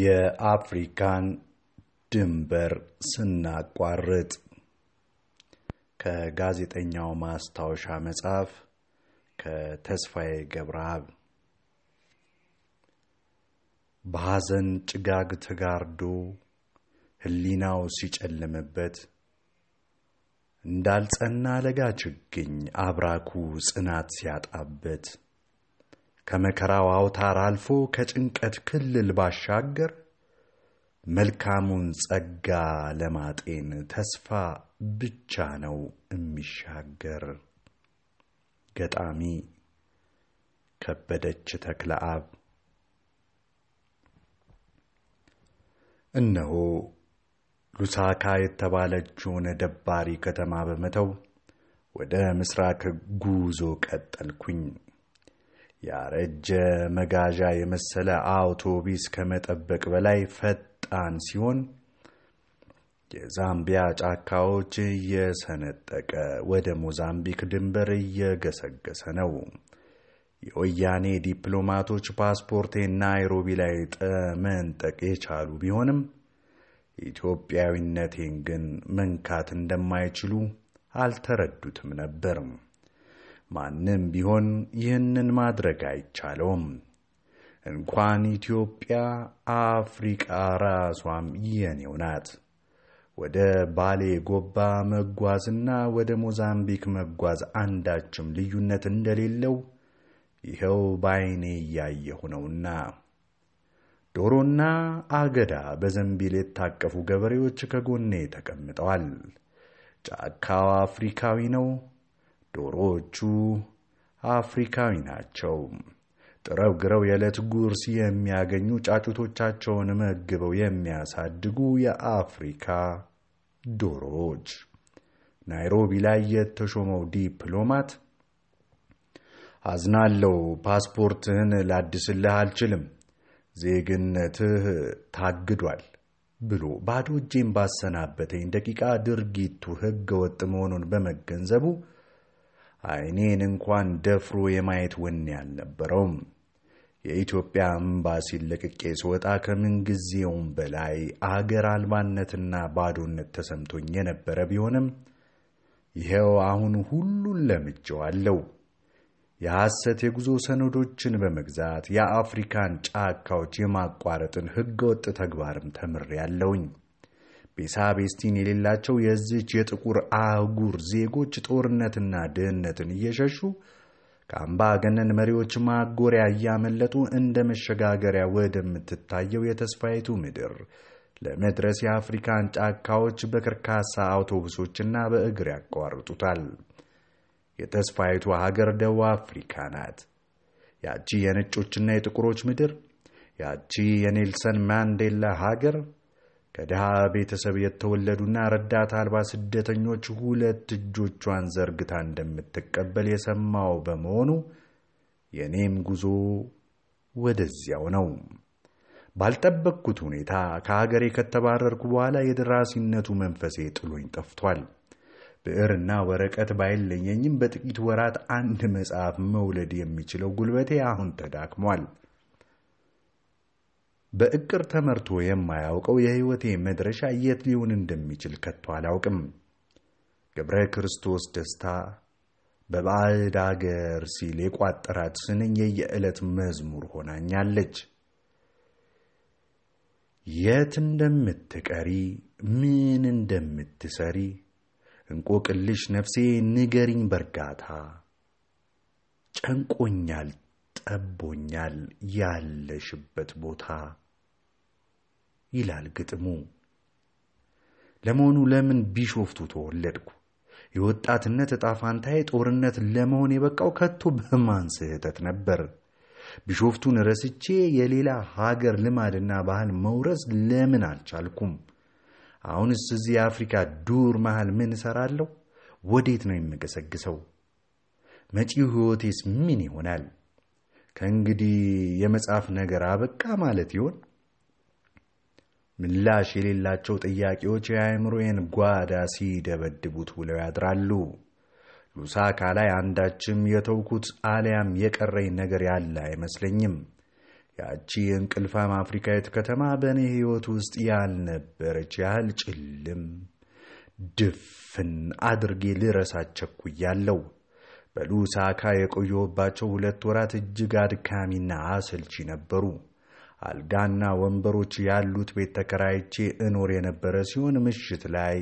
የአፍሪካን ድንበር ስናቋርጥ ከጋዜጠኛው ማስታወሻ መጽሐፍ ከተስፋዬ ገብረአብ። በሐዘን ጭጋግ ተጋርዶ ሕሊናው ሲጨልምበት እንዳልጸና ለጋ ችግኝ አብራኩ ጽናት ሲያጣበት ከመከራው አውታር አልፎ ከጭንቀት ክልል ባሻገር መልካሙን ጸጋ ለማጤን ተስፋ ብቻ ነው የሚሻገር። ገጣሚ ከበደች ተክለአብ። እነሆ ሉሳካ የተባለችውን ደባሪ ከተማ በመተው ወደ ምስራቅ ጉዞ ቀጠልኩኝ። ያረጀ መጋዣ የመሰለ አውቶቢስ ከመጠበቅ በላይ ፈጣን ሲሆን የዛምቢያ ጫካዎች እየሰነጠቀ ወደ ሞዛምቢክ ድንበር እየገሰገሰ ነው። የወያኔ ዲፕሎማቶች ፓስፖርቴ ናይሮቢ ላይ መንጠቅ የቻሉ ቢሆንም ኢትዮጵያዊነቴን ግን መንካት እንደማይችሉ አልተረዱትም ነበርም። ማንም ቢሆን ይህንን ማድረግ አይቻለውም። እንኳን ኢትዮጵያ አፍሪቃ ራሷም የኔው ናት። ወደ ባሌ ጎባ መጓዝና ወደ ሞዛምቢክ መጓዝ አንዳችም ልዩነት እንደሌለው ይኸው ባይኔ እያየሁ ነውና። ዶሮና አገዳ በዘንቢል የታቀፉ ገበሬዎች ከጎኔ ተቀምጠዋል። ጫካው አፍሪካዊ ነው። ዶሮዎቹ አፍሪካዊ ናቸው። ጥረው ግረው የዕለት ጉርስ የሚያገኙ ጫጩቶቻቸውን መግበው የሚያሳድጉ የአፍሪካ ዶሮዎች። ናይሮቢ ላይ የተሾመው ዲፕሎማት አዝናለው፣ ፓስፖርትህን ላድስልህ አልችልም፣ ዜግነትህ ታግዷል ብሎ ባዶ እጄን ባሰናበተኝ ደቂቃ ድርጊቱ ሕገ ወጥ መሆኑን በመገንዘቡ አይኔን እንኳን ደፍሮ የማየት ወኔ አልነበረውም። የኢትዮጵያ ኤምባሲን ለቅቄ ስወጣ ከምንጊዜውም በላይ አገር አልባነትና ባዶነት ተሰምቶኝ የነበረ ቢሆንም ይኸው አሁን ሁሉን ለምጄዋለሁ። የሐሰት የጉዞ ሰነዶችን በመግዛት የአፍሪካን ጫካዎች የማቋረጥን ሕገወጥ ተግባርም ተምሬያለሁኝ። ቤሳ ቤስቲን የሌላቸው የዚች የጥቁር አህጉር ዜጎች ጦርነትና ድህነትን እየሸሹ ከአምባ መሪዎች ማጎሪያ እያመለጡ እንደ መሸጋገሪያ ወደምትታየው የተስፋይቱ ምድር ለመድረስ የአፍሪካን ጫካዎች በከርካሳ አውቶቡሶችና በእግር ያቋርጡታል። የተስፋይቱ ሀገር ደቡብ አፍሪካ ናት። ያቺ የነጮችና የጥቁሮች ምድር፣ ያቺ የኔልሰን ማንዴላ ሀገር ከድሃ ቤተሰብ የተወለዱና ረዳት አልባ ስደተኞች ሁለት እጆቿን ዘርግታ እንደምትቀበል የሰማው በመሆኑ የእኔም ጉዞ ወደዚያው ነው። ባልጠበቅኩት ሁኔታ ከሀገሬ ከተባረርኩ በኋላ የደራሲነቱ መንፈሴ ጥሎኝ ጠፍቷል። ብዕርና ወረቀት ባይለየኝም በጥቂት ወራት አንድ መጽሐፍ መውለድ የሚችለው ጉልበቴ አሁን ተዳክሟል። በእቅር ተመርቶ የማያውቀው የሕይወቴ መድረሻ የት ሊሆን እንደሚችል ከቶ አላውቅም። ገብረ ክርስቶስ ደስታ በባዕድ አገር ሲል የቋጠራት ስንኝ የየዕለት መዝሙር ሆናኛለች። የት እንደምትቀሪ ምን እንደምትሰሪ እንቆቅልሽ ነፍሴ ንገሪኝ በርጋታ ጨንቆኛል ጠቦኛል ያለሽበት ቦታ ይላል ግጥሙ። ለመሆኑ ለምን ቢሾፍቱ ተወለድኩ? የወጣትነት ዕጣ ፋንታዬ ጦርነት ለመሆን የበቃው ከቶ በማን ስህተት ነበር? ቢሾፍቱን ረስቼ የሌላ ሀገር ልማድና ባህል መውረስ ለምን አልቻልኩም? አሁንስ እዚህ የአፍሪካ ዱር መሃል ምን እሰራለሁ? ወዴት ነው የምገሰግሰው? መጪው ሕይወቴስ ምን ይሆናል? ከእንግዲህ የመጽሐፍ ነገር አበቃ ማለት ይሆን? ምላሽ የሌላቸው ጥያቄዎች የአእምሮዬን ጓዳ ሲደበድቡት ውለው ያድራሉ። ሉሳካ ላይ አንዳችም የተውኩት አሊያም የቀረኝ ነገር ያለ አይመስለኝም። ያቺ የእንቅልፋም አፍሪካዊት ከተማ በእኔ ሕይወት ውስጥ ያልነበረች ያህል ጭልም ድፍን አድርጌ ልረሳት ቸኩያለሁ። በሉሳካ የቆየሁባቸው ሁለት ወራት እጅግ አድካሚና አሰልቺ ነበሩ። አልጋና ወንበሮች ያሉት ቤት ተከራይቼ እኖር የነበረ ሲሆን ምሽት ላይ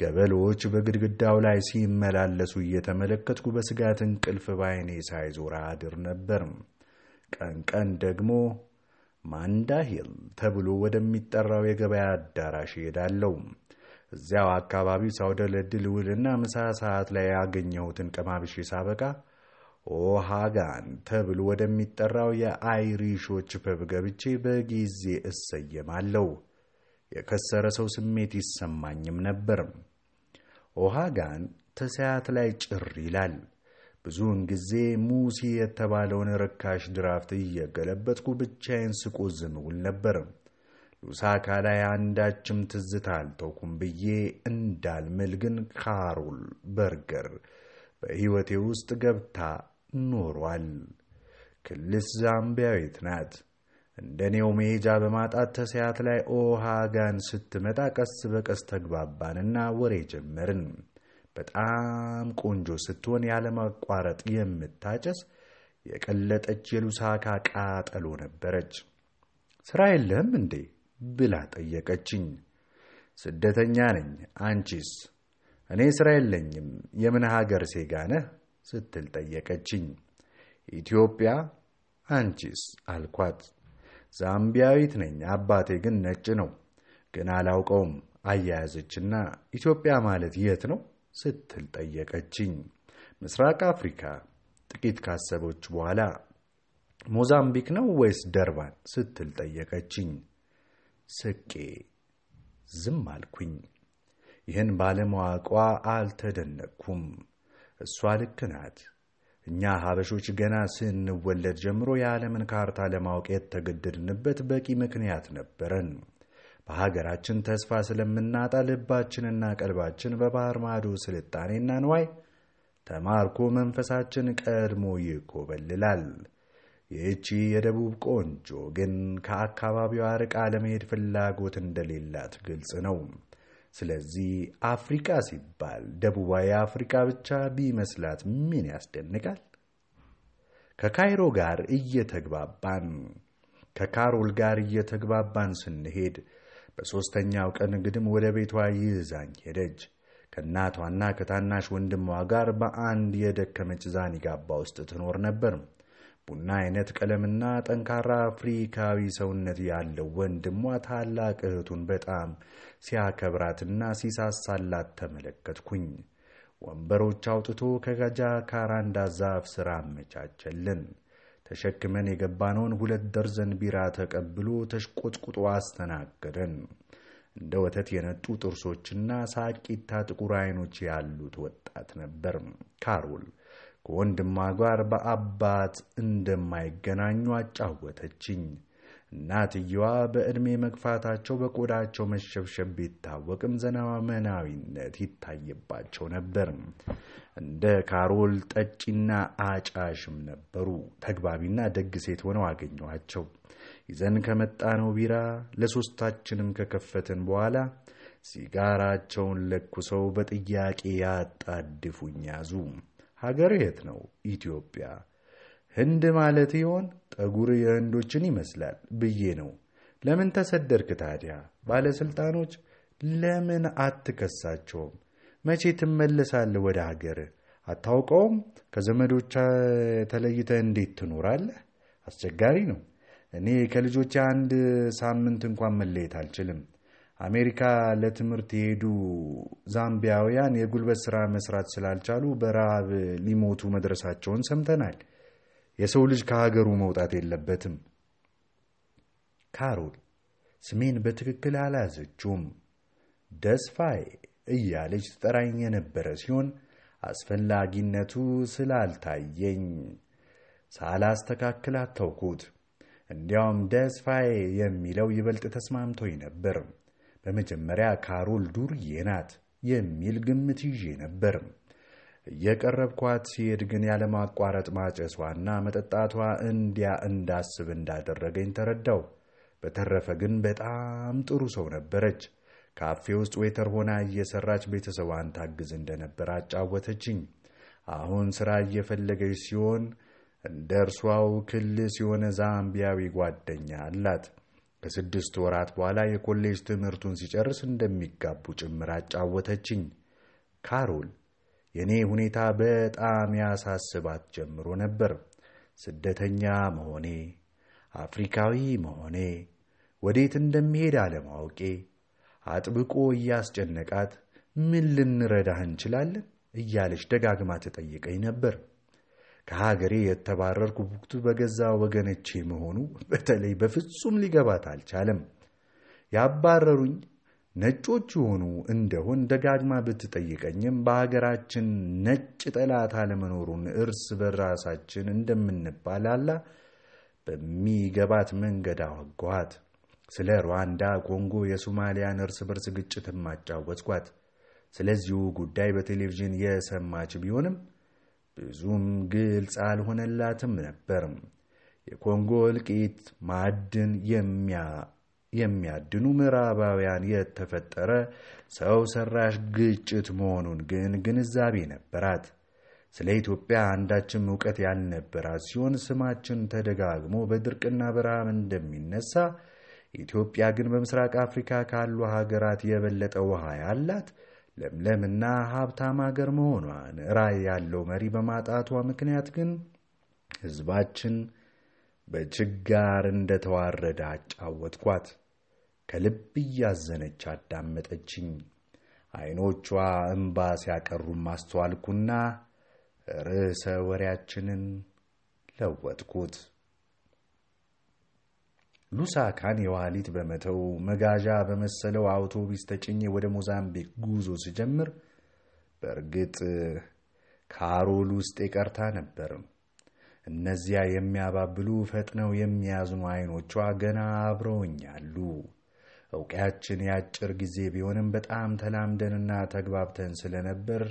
ገበሎች በግድግዳው ላይ ሲመላለሱ እየተመለከትኩ በስጋት እንቅልፍ ባይኔ ሳይዞር አድር ነበር። ቀን ቀን ደግሞ ማንዳሂል ተብሎ ወደሚጠራው የገበያ አዳራሽ እሄዳለሁ። እዚያው አካባቢ ሳውደለድል ውልና ምሳ ሰዓት ላይ ያገኘሁትን ቀማብሽ ሳበቃ ኦሃጋን ተብሎ ወደሚጠራው የአይሪሾች ፐብ ገብቼ በጊዜ እሰየማለሁ። የከሰረ ሰው ስሜት ይሰማኝም ነበር። ኦሃጋን ተሳያት ላይ ጭር ይላል። ብዙውን ጊዜ ሙሲ የተባለውን ርካሽ ድራፍት እየገለበጥኩ ብቻዬን ስቆዝም ውል ነበር። ሉሳካ ላይ አንዳችም ትዝታ አልተውኩም ብዬ እንዳልምል ግን ካሮል በርገር በሕይወቴ ውስጥ ገብታ ኖሯል። ክልስ ዛምቢያዊት ናት። እንደ ኔው መሄጃ በማጣት ተሰያት ላይ ኦሃጋን ስትመጣ ቀስ በቀስ ተግባባንና ወሬ ጀመርን። በጣም ቆንጆ ስትሆን ያለማቋረጥ የምታጨስ የቀለጠች የሉሳካ ቃጠሎ ነበረች። ስራ የለህም እንዴ ብላ ጠየቀችኝ። ስደተኛ ነኝ። አንቺስ? እኔ ስራ የለኝም። የምን ሀገር ዜጋ ነህ ስትል ጠየቀችኝ። ኢትዮጵያ አንቺስ? አልኳት። ዛምቢያዊት ነኝ፣ አባቴ ግን ነጭ ነው። ግን አላውቀውም አያያዘችና ኢትዮጵያ ማለት የት ነው ስትል ጠየቀችኝ። ምስራቅ አፍሪካ። ጥቂት ካሰቦች በኋላ ሞዛምቢክ ነው ወይስ ደርባን ስትል ጠየቀችኝ። ስቄ ዝም አልኩኝ። ይህን ባለማወቋ አልተደነቅኩም። እሷ ልክ ናት። እኛ ሀበሾች ገና ስንወለድ ጀምሮ የዓለምን ካርታ ለማወቅ የተገደድንበት በቂ ምክንያት ነበረን። በሀገራችን ተስፋ ስለምናጣ ልባችንና ቀልባችን በባህር ማዶ ስልጣኔና ንዋይ ተማርኮ መንፈሳችን ቀድሞ ይኮበልላል። ይህቺ የደቡብ ቆንጆ ግን ከአካባቢዋ ርቃ ለመሄድ ፍላጎት እንደሌላት ግልጽ ነው። ስለዚህ አፍሪካ ሲባል ደቡባዊ አፍሪካ ብቻ ቢመስላት ምን ያስደንቃል? ከካይሮ ጋር እየተግባባን ከካሮል ጋር እየተግባባን ስንሄድ በሦስተኛው ቀን ግድም ወደ ቤቷ ይዛኝ ሄደች። ከእናቷና ከታናሽ ወንድሟ ጋር በአንድ የደከመች ዛኒጋባ ውስጥ ትኖር ነበር። ቡና አይነት ቀለምና ጠንካራ አፍሪካዊ ሰውነት ያለው ወንድሟ ታላቅ እህቱን በጣም ሲያከብራትና ሲሳሳላት ተመለከትኩኝ። ወንበሮች አውጥቶ ከጋጃ ካራንዳ ዛፍ ሥራ አመቻቸልን። ተሸክመን የገባነውን ሁለት ደርዘን ቢራ ተቀብሎ ተሽቆጥቁጦ አስተናገደን። እንደ ወተት የነጡ ጥርሶችና ሳቂታ ጥቁር አይኖች ያሉት ወጣት ነበር። ካሮል ከወንድሟ ጋር በአባት እንደማይገናኙ አጫወተችኝ። እናትየዋ በዕድሜ መግፋታቸው በቆዳቸው መሸብሸብ ቢታወቅም ዘመናዊነት ይታይባቸው ነበር። እንደ ካሮል ጠጪና አጫሽም ነበሩ። ተግባቢና ደግ ሴት ሆነው አገኘኋቸው። ይዘን ከመጣነው ቢራ ለሶስታችንም ከከፈትን በኋላ ሲጋራቸውን ለኩሰው በጥያቄ ያጣድፉኝ ያዙ። ሀገር የት ነው? ኢትዮጵያ። ህንድ ማለት ይሆን? ጠጉር የህንዶችን ይመስላል ብዬ ነው። ለምን ተሰደርክ ታዲያ? ባለሥልጣኖች ለምን አትከሳቸውም? መቼ ትመለሳለህ ወደ አገር? አታውቀውም? ከዘመዶች ተለይተህ እንዴት ትኖራለህ? አስቸጋሪ ነው። እኔ ከልጆቼ አንድ ሳምንት እንኳን መለየት አልችልም። አሜሪካ ለትምህርት የሄዱ ዛምቢያውያን የጉልበት ሥራ መሥራት ስላልቻሉ በረሃብ ሊሞቱ መድረሳቸውን ሰምተናል። የሰው ልጅ ከሀገሩ መውጣት የለበትም። ካሮል ስሜን በትክክል አላያዘችውም። ደስፋዬ እያለች ትጠራኝ የነበረ ሲሆን አስፈላጊነቱ ስላልታየኝ ሳላስተካክል አታውኩት። እንዲያውም ደስፋዬ የሚለው ይበልጥ ተስማምቶኝ ነበር። በመጀመሪያ ካሮል ዱርዬ ናት የሚል ግምት ይዤ ነበር። የቀረብኳት ሲሄድ ግን ያለማቋረጥ ማጨሷና መጠጣቷ እንዲያ እንዳስብ እንዳደረገኝ ተረዳው። በተረፈ ግን በጣም ጥሩ ሰው ነበረች። ካፌ ውስጥ ዌተር ሆና እየሰራች ቤተሰቧን ታግዝ እንደነበር አጫወተችኝ። አሁን ሥራ እየፈለገች ሲሆን እንደ እርሷው ክልስ የሆነ ዛምቢያዊ ጓደኛ አላት። ከስድስት ወራት በኋላ የኮሌጅ ትምህርቱን ሲጨርስ እንደሚጋቡ ጭምር አጫወተችኝ። ካሮል የእኔ ሁኔታ በጣም ያሳስባት ጀምሮ ነበር። ስደተኛ መሆኔ፣ አፍሪካዊ መሆኔ፣ ወዴት እንደሚሄድ አለማወቄ አጥብቆ እያስጨነቃት ምን ልንረዳህ እንችላለን እያለች ደጋግማ ትጠይቀኝ ነበር። ከሀገሬ የተባረርኩት በገዛ ወገነቼ መሆኑ በተለይ በፍጹም ሊገባት አልቻለም። ያባረሩኝ ነጮች የሆኑ እንደሆን ደጋግማ ብትጠይቀኝም በሀገራችን ነጭ ጠላት አለመኖሩን እርስ በራሳችን እንደምንባላላ በሚገባት መንገድ አወጓት። ስለ ሩዋንዳ፣ ኮንጎ፣ የሶማሊያን እርስ በርስ ግጭት ማጫወትኳት። ስለዚሁ ጉዳይ በቴሌቪዥን የሰማች ቢሆንም ብዙም ግልጽ አልሆነላትም ነበርም። የኮንጎ እልቂት ማዕድን የሚያ የሚያድኑ ምዕራባውያን የተፈጠረ ሰው ሰራሽ ግጭት መሆኑን ግን ግንዛቤ ነበራት። ስለ ኢትዮጵያ አንዳችም እውቀት ያልነበራት ሲሆን ስማችን ተደጋግሞ በድርቅና በረሃብ እንደሚነሳ ኢትዮጵያ ግን በምስራቅ አፍሪካ ካሉ ሀገራት የበለጠ ውሃ ያላት ለምለምና ሀብታም ሀገር መሆኗን ራዕይ ያለው መሪ በማጣቷ ምክንያት ግን ሕዝባችን በችጋር እንደተዋረደ አጫወትኳት። ከልብ እያዘነች አዳመጠችኝ። ዐይኖቿ እምባ ሲያቀሩም አስተዋልኩና ርዕሰ ወሬያችንን ለወጥኩት። ሉሳካን የዋሊት በመተው መጋዣ በመሰለው አውቶቡስ ተጭኜ ወደ ሞዛምቢክ ጉዞ ስጀምር በእርግጥ ካሮል ውስጥ የቀርታ ነበርም። እነዚያ የሚያባብሉ ፈጥነው የሚያዝኑ ዐይኖቿ ገና አብረውኛሉ። እውቂያችን የአጭር ጊዜ ቢሆንም በጣም ተላምደንና ተግባብተን ስለነበር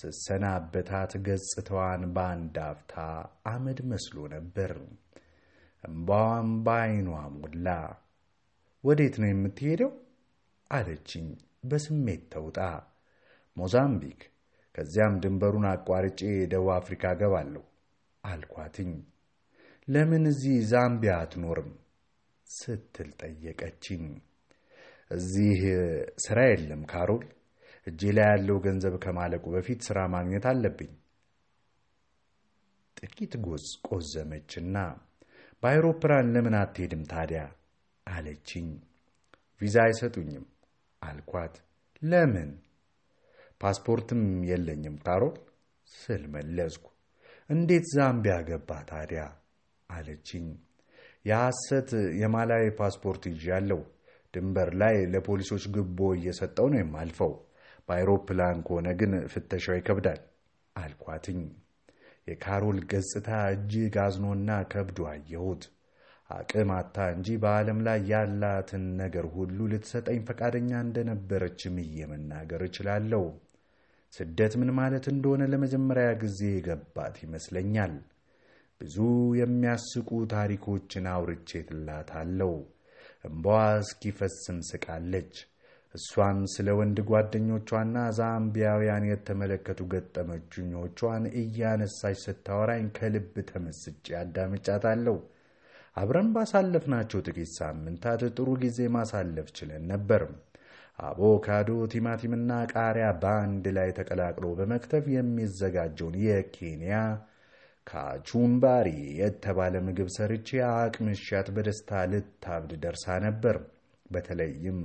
ስሰናበታት ገጽታዋን በአንድ አፍታ አመድ መስሎ ነበር። እምባዋም በዓይኗ ሞላ። ወዴት ነው የምትሄደው? አለችኝ በስሜት ተውጣ። ሞዛምቢክ፣ ከዚያም ድንበሩን አቋርጬ ደቡብ አፍሪካ ገባለሁ አልኳትኝ። ለምን እዚህ ዛምቢያ አትኖርም ስትል ጠየቀችኝ። እዚህ ስራ የለም ካሮል፣ እጄ ላይ ያለው ገንዘብ ከማለቁ በፊት ስራ ማግኘት አለብኝ። ጥቂት ጎዝ ቆዘመችና በአይሮፕላን ለምን አትሄድም ታዲያ አለችኝ። ቪዛ አይሰጡኝም አልኳት። ለምን? ፓስፖርትም የለኝም ካሮል ስል መለስኩ። እንዴት ዛምቢያ ገባ ታዲያ አለችኝ። የሐሰት የማላዊ ፓስፖርት ይዤ ያለው ድንበር ላይ ለፖሊሶች ግቦ እየሰጠው ነው የማልፈው። በአይሮፕላን ከሆነ ግን ፍተሻው ይከብዳል አልኳትኝ። የካሮል ገጽታ እጅግ አዝኖና ከብዶ አየሁት። አቅም አታ እንጂ በዓለም ላይ ያላትን ነገር ሁሉ ልትሰጠኝ ፈቃደኛ እንደነበረች ምዬ መናገር እችላለሁ። ስደት ምን ማለት እንደሆነ ለመጀመሪያ ጊዜ የገባት ይመስለኛል። ብዙ የሚያስቁ ታሪኮችን አውርቼ ትላታለሁ። እምባዋ እስኪፈስም ስቃለች። እሷም ስለ ወንድ ጓደኞቿና ዛምቢያውያን የተመለከቱ ገጠመችኞቿን እያነሳች ስታወራኝ ከልብ ተመስጬ አዳምጫታለሁ። አብረን ባሳለፍናቸው ጥቂት ሳምንታት ጥሩ ጊዜ ማሳለፍ ችለን ነበር። አቮካዶ፣ ቲማቲምና ቃሪያ በአንድ ላይ ተቀላቅሎ በመክተፍ የሚዘጋጀውን የኬንያ ካቹምባሪ የተባለ ምግብ ሰርቼ አቅምሻት በደስታ ልታብድ ደርሳ ነበር። በተለይም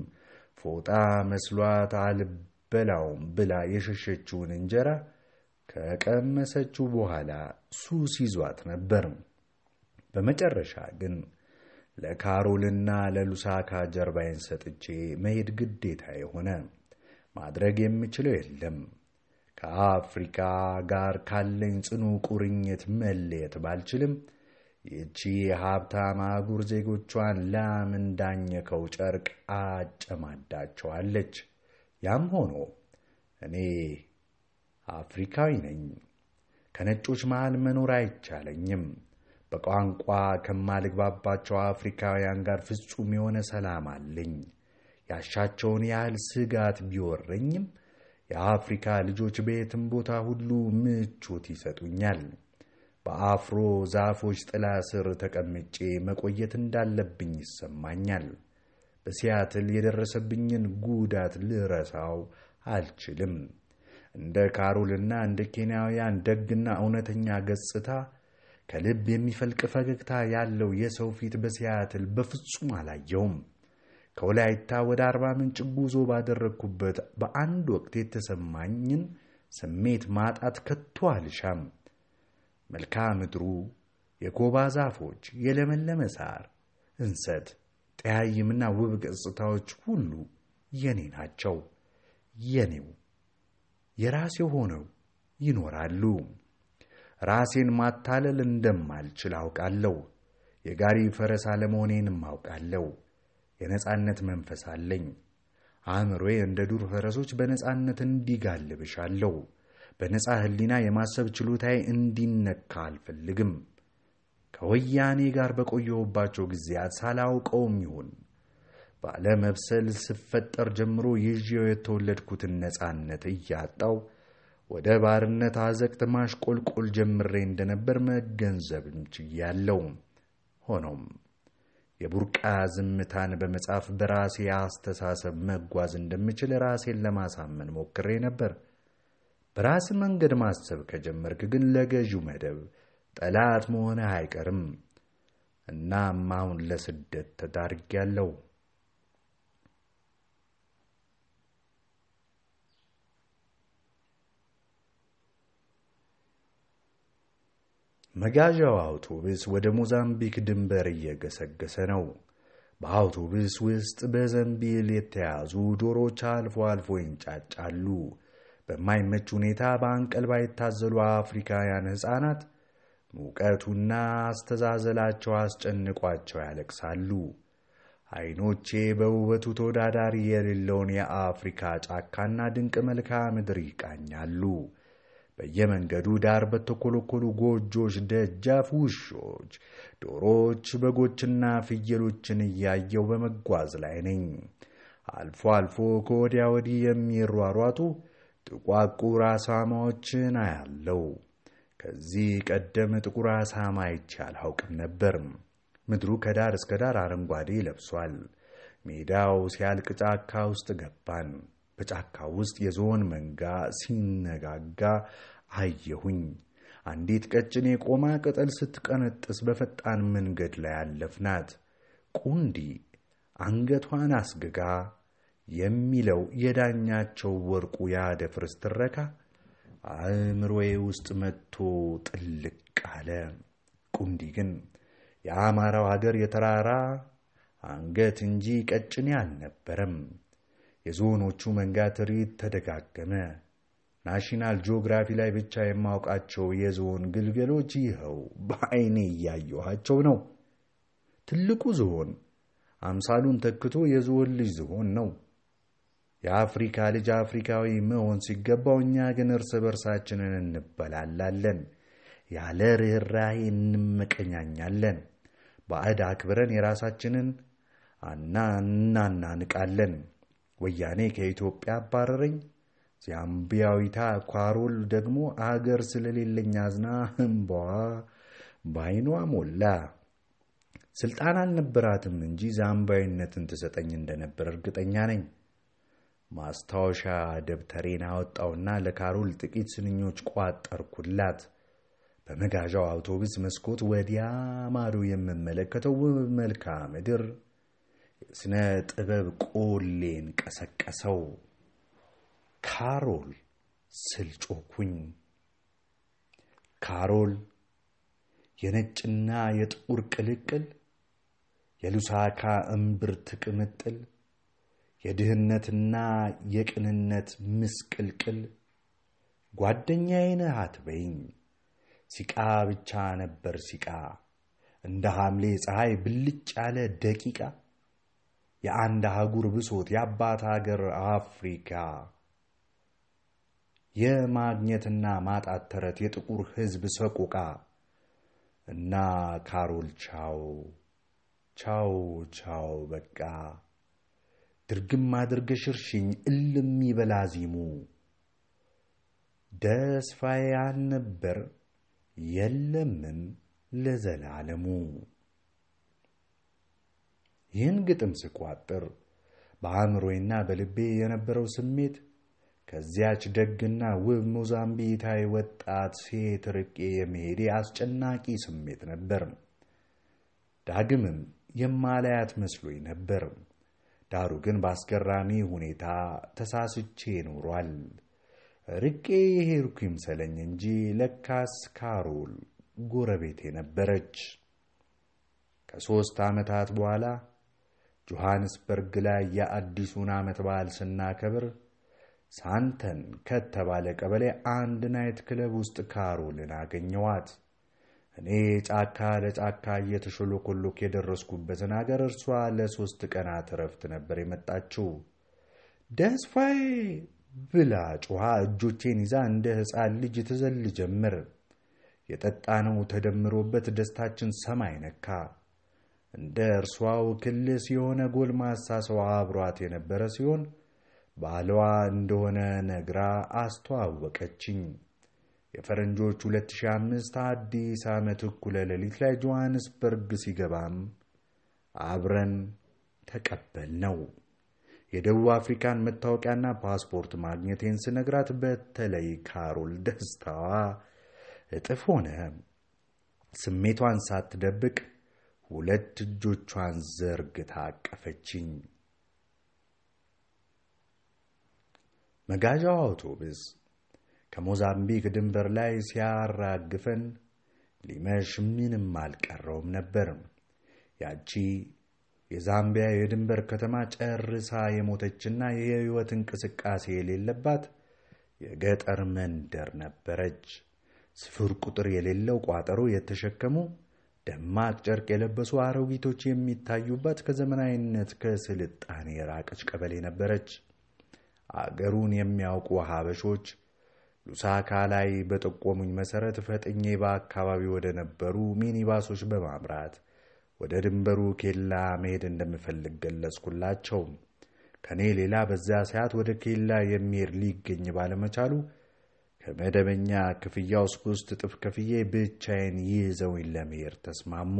ፎጣ መስሏት አልበላውም ብላ የሸሸችውን እንጀራ ከቀመሰችው በኋላ ሱስ ይዟት ነበር። በመጨረሻ ግን ለካሮልና ለሉሳካ ጀርባዬን ሰጥቼ መሄድ ግዴታ የሆነ ማድረግ የምችለው የለም። ከአፍሪካ ጋር ካለኝ ጽኑ ቁርኝት መለየት ባልችልም ይቺ የሀብታም አህጉር ዜጎቿን ላም እንዳኘከው ጨርቅ አጨማዳቸዋለች። ያም ሆኖ እኔ አፍሪካዊ ነኝ። ከነጮች መሃል መኖር አይቻለኝም። በቋንቋ ከማልግባባቸው አፍሪካውያን ጋር ፍጹም የሆነ ሰላም አለኝ። ያሻቸውን ያህል ስጋት ቢወረኝም የአፍሪካ ልጆች በየትም ቦታ ሁሉ ምቾት ይሰጡኛል። በአፍሮ ዛፎች ጥላ ስር ተቀምጬ መቆየት እንዳለብኝ ይሰማኛል። በሲያትል የደረሰብኝን ጉዳት ልረሳው አልችልም። እንደ ካሮልና እንደ ኬንያውያን ደግና እውነተኛ ገጽታ ከልብ የሚፈልቅ ፈገግታ ያለው የሰው ፊት በሲያትል በፍጹም አላየውም። ከወላይታ ወደ አርባ ምንጭ ጉዞ ባደረግኩበት በአንድ ወቅት የተሰማኝን ስሜት ማጣት ከቶ አልሻም። መልክዓ ምድሩ የኮባ ዛፎች፣ የለመለመ ሳር፣ እንሰት፣ ጠያይምና ውብ ገጽታዎች ሁሉ የኔ ናቸው። የኔው የራሴ ሆነው ይኖራሉ። ራሴን ማታለል እንደማልችል አውቃለሁ። የጋሪ ፈረስ አለመሆኔንም አውቃለሁ። የነፃነት መንፈስ አለኝ። አእምሮዬ እንደ ዱር ፈረሶች በነፃነት እንዲጋልብሻለሁ። እሻለሁ። በነፃ ህሊና የማሰብ ችሎታዬ እንዲነካ አልፈልግም። ከወያኔ ጋር በቆየሁባቸው ጊዜያት ሳላውቀውም ይሁን ባለመብሰል ስፈጠር ጀምሮ ይዤው የተወለድኩትን ነፃነት እያጣው ወደ ባርነት አዘቅት ማሽቆልቆል ጀምሬ እንደነበር መገንዘብ ችያለሁ። ሆኖም የቡርቃ ዝምታን በመጻፍ በራሴ አስተሳሰብ መጓዝ እንደምችል ራሴን ለማሳመን ሞክሬ ነበር። በራስ መንገድ ማሰብ ከጀመርክ ግን ለገዢው መደብ ጠላት መሆንህ አይቀርም። እናም አሁን ለስደት ተዳርጌያለሁ። መጋዣው አውቶቡስ ወደ ሞዛምቢክ ድንበር እየገሰገሰ ነው። በአውቶቡስ ውስጥ በዘንቢል የተያዙ ዶሮዎች አልፎ አልፎ ይንጫጫሉ። በማይመች ሁኔታ በአንቀልባ የታዘሉ አፍሪካውያን ሕፃናት ሙቀቱና አስተዛዘላቸው አስጨንቋቸው ያለቅሳሉ። ዐይኖቼ በውበቱ ተወዳዳሪ የሌለውን የአፍሪካ ጫካና ድንቅ መልክዓ ምድር ይቃኛሉ። በየመንገዱ ዳር በተኮለኮሉ ጎጆች ደጃፍ ውሾች፣ ዶሮዎች፣ በጎችና ፍየሎችን እያየው በመጓዝ ላይ ነኝ። አልፎ አልፎ ከወዲያ ወዲህ የሚሯሯጡ ጥቋቁር አሳማዎችን አያለው። ከዚህ ቀደም ጥቁር አሳማ አይቼ አላውቅም ነበር። ምድሩ ከዳር እስከ ዳር አረንጓዴ ለብሷል። ሜዳው ሲያልቅ ጫካ ውስጥ ገባን። በጫካ ውስጥ የዞን መንጋ ሲነጋጋ አየሁኝ። አንዲት ቀጭኔ የቆማ ቅጠል ስትቀነጥስ በፈጣን መንገድ ላይ አለፍናት። ቁንዲ አንገቷን አስግጋ የሚለው የዳኛቸው ወርቁ ያደፍርስ ትረካ አእምሮዬ ውስጥ መጥቶ ጥልቅ አለ። ቁንዲ ግን የአማራው ሀገር የተራራ አንገት እንጂ ቀጭኔ አልነበረም። የዝሆኖቹ መንጋ ትርኢት ተደጋገመ። ናሽናል ጂኦግራፊ ላይ ብቻ የማውቃቸው የዝሆን ግልገሎች ይኸው በዐይኔ እያየኋቸው ነው። ትልቁ ዝሆን አምሳሉን ተክቶ የዝሆን ልጅ ዝሆን ነው። የአፍሪካ ልጅ አፍሪካዊ መሆን ሲገባው እኛ ግን እርስ በርሳችንን እንበላላለን፣ ያለ ርኅራሄ እንመቀኛኛለን። ባዕድ አክብረን የራሳችንን አና እናናንቃለን። ወያኔ ከኢትዮጵያ አባረረኝ፣ ዛምቢያዊቷ ኳሮል ደግሞ አገር ስለሌለኝ አዝና እምባዋ ባይኗ ሞላ። ስልጣን አልነበራትም እንጂ ዛምባዊነትን ትሰጠኝ እንደነበር እርግጠኛ ነኝ። ማስታወሻ ደብተሬን አወጣውና ለካሮል ጥቂት ስንኞች ቋጠርኩላት። በመጋዣው አውቶቡስ መስኮት ወዲያ ማዶ የምመለከተው መልክዓ ምድር ስነ ጥበብ ቆሌን ቀሰቀሰው ካሮል ስል ጮኩኝ። ካሮል የነጭና የጥቁር ቅልቅል የሉሳካ እምብርት ቅምጥል የድህነትና የቅንነት ምስቅልቅል ጓደኛዬ ነህ አትበይኝ ሲቃ ብቻ ነበር ሲቃ እንደ ሐምሌ ፀሐይ ብልጭ ያለ ደቂቃ የአንድ አህጉር ብሶት የአባት አገር አፍሪካ የማግኘትና ማጣት ተረት የጥቁር ሕዝብ ሰቆቃ እና ካሮል ቻው ቻው ቻው በቃ ድርግም አድርገ ሽርሽኝ እልም ይበላ ዚሙ ተስፋዬ አልነበር የለምም ለዘላለሙ ይህን ግጥም ስቋጥር በአእምሮዬና በልቤ የነበረው ስሜት ከዚያች ደግና ውብ ሞዛምቢካዊ ወጣት ሴት ርቄ የመሄዴ አስጨናቂ ስሜት ነበር። ዳግምም የማላያት መስሎኝ ነበር። ዳሩ ግን በአስገራሚ ሁኔታ ተሳስቼ ኖሯል። ርቄ የሄድኩ ይምሰለኝ እንጂ ለካስ ካሮል ጎረቤቴ ነበረች። ከሦስት ዓመታት በኋላ ጆሐንስበርግ ላይ የአዲሱን ዓመት በዓል ስናከብር ሳንተን ከተባለ ቀበሌ አንድ ናይት ክለብ ውስጥ ካሮልን አገኘዋት። እኔ ጫካ ለጫካ እየተሾሎኮሎክ የደረስኩበትን አገር እርሷ ለሦስት ቀናት እረፍት ነበር የመጣችው። ደስፋዬ ብላ ጮኋ። እጆቼን ይዛ እንደ ሕፃን ልጅ ትዘል ጀምር። የጠጣነው ተደምሮበት ደስታችን ሰማይ ነካ። እንደ እርሷው ክልስ የሆነ ጎልማሳ ሰው አብሯት የነበረ ሲሆን ባሏ እንደሆነ ነግራ አስተዋወቀችኝ። የፈረንጆች 2005 አዲስ ዓመት እኩለ ሌሊት ላይ ጆሐንስበርግ ሲገባም አብረን ተቀበል ነው። የደቡብ አፍሪካን መታወቂያና ፓስፖርት ማግኘቴን ስነግራት በተለይ ካሮል ደስታዋ እጥፍ ሆነ። ስሜቷን ሳትደብቅ ሁለት እጆቿን ዘርግታ አቀፈችኝ። መጋዣው አውቶብስ ከሞዛምቢክ ድንበር ላይ ሲያራግፈን ሊመሽ ምንም አልቀረውም ነበር። ያቺ የዛምቢያ የድንበር ከተማ ጨርሳ የሞተችና የሕይወት እንቅስቃሴ የሌለባት የገጠር መንደር ነበረች። ስፍር ቁጥር የሌለው ቋጠሮ የተሸከሙ ደማቅ ጨርቅ የለበሱ አሮጊቶች የሚታዩባት ከዘመናዊነት ከስልጣኔ የራቀች ቀበሌ ነበረች። አገሩን የሚያውቁ ሀበሾች ሉሳካ ላይ በጠቆሙኝ መሠረት ፈጥኜ በአካባቢ ወደ ነበሩ ሚኒባሶች በማምራት ወደ ድንበሩ ኬላ መሄድ እንደምፈልግ ገለጽኩላቸው። ከእኔ ሌላ በዚያ ሰዓት ወደ ኬላ የሚሄድ ሊገኝ ባለመቻሉ ከመደበኛ ክፍያው ሶስት እጥፍ ከፍዬ ብቻዬን ይዘውኝ ለመሄድ ተስማሙ።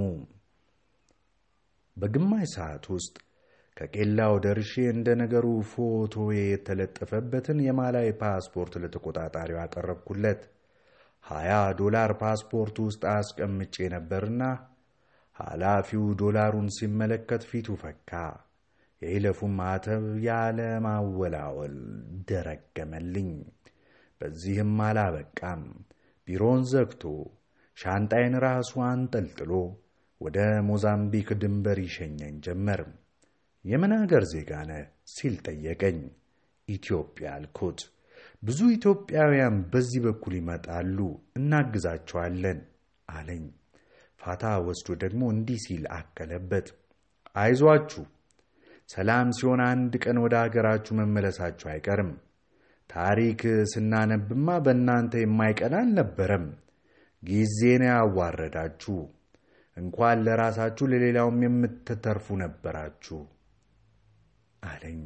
በግማሽ ሰዓት ውስጥ ከቄላው ደርሼ እንደ ነገሩ ፎቶ የተለጠፈበትን የማላይ ፓስፖርት ለተቆጣጣሪው አቀረብኩለት። ሀያ ዶላር ፓስፖርት ውስጥ አስቀምጬ ነበርና ኃላፊው ዶላሩን ሲመለከት ፊቱ ፈካ። የይለፉን ማተብ ያለማወላወል ደረገመልኝ። በዚህም አላበቃም። ቢሮን ዘግቶ ሻንጣይን ራሱ አንጠልጥሎ ወደ ሞዛምቢክ ድንበር ይሸኘኝ ጀመር። የምን አገር ዜጋ ነህ ሲል ጠየቀኝ። ኢትዮጵያ አልኩት። ብዙ ኢትዮጵያውያን በዚህ በኩል ይመጣሉ፣ እናግዛቸዋለን አለኝ። ፋታ ወስዶ ደግሞ እንዲህ ሲል አከለበት። አይዟችሁ፣ ሰላም ሲሆን አንድ ቀን ወደ አገራችሁ መመለሳችሁ አይቀርም። ታሪክ ስናነብማ በእናንተ የማይቀና አልነበረም። ጊዜን ያዋረዳችሁ እንኳን ለራሳችሁ ለሌላውም የምትተርፉ ነበራችሁ አለኝ።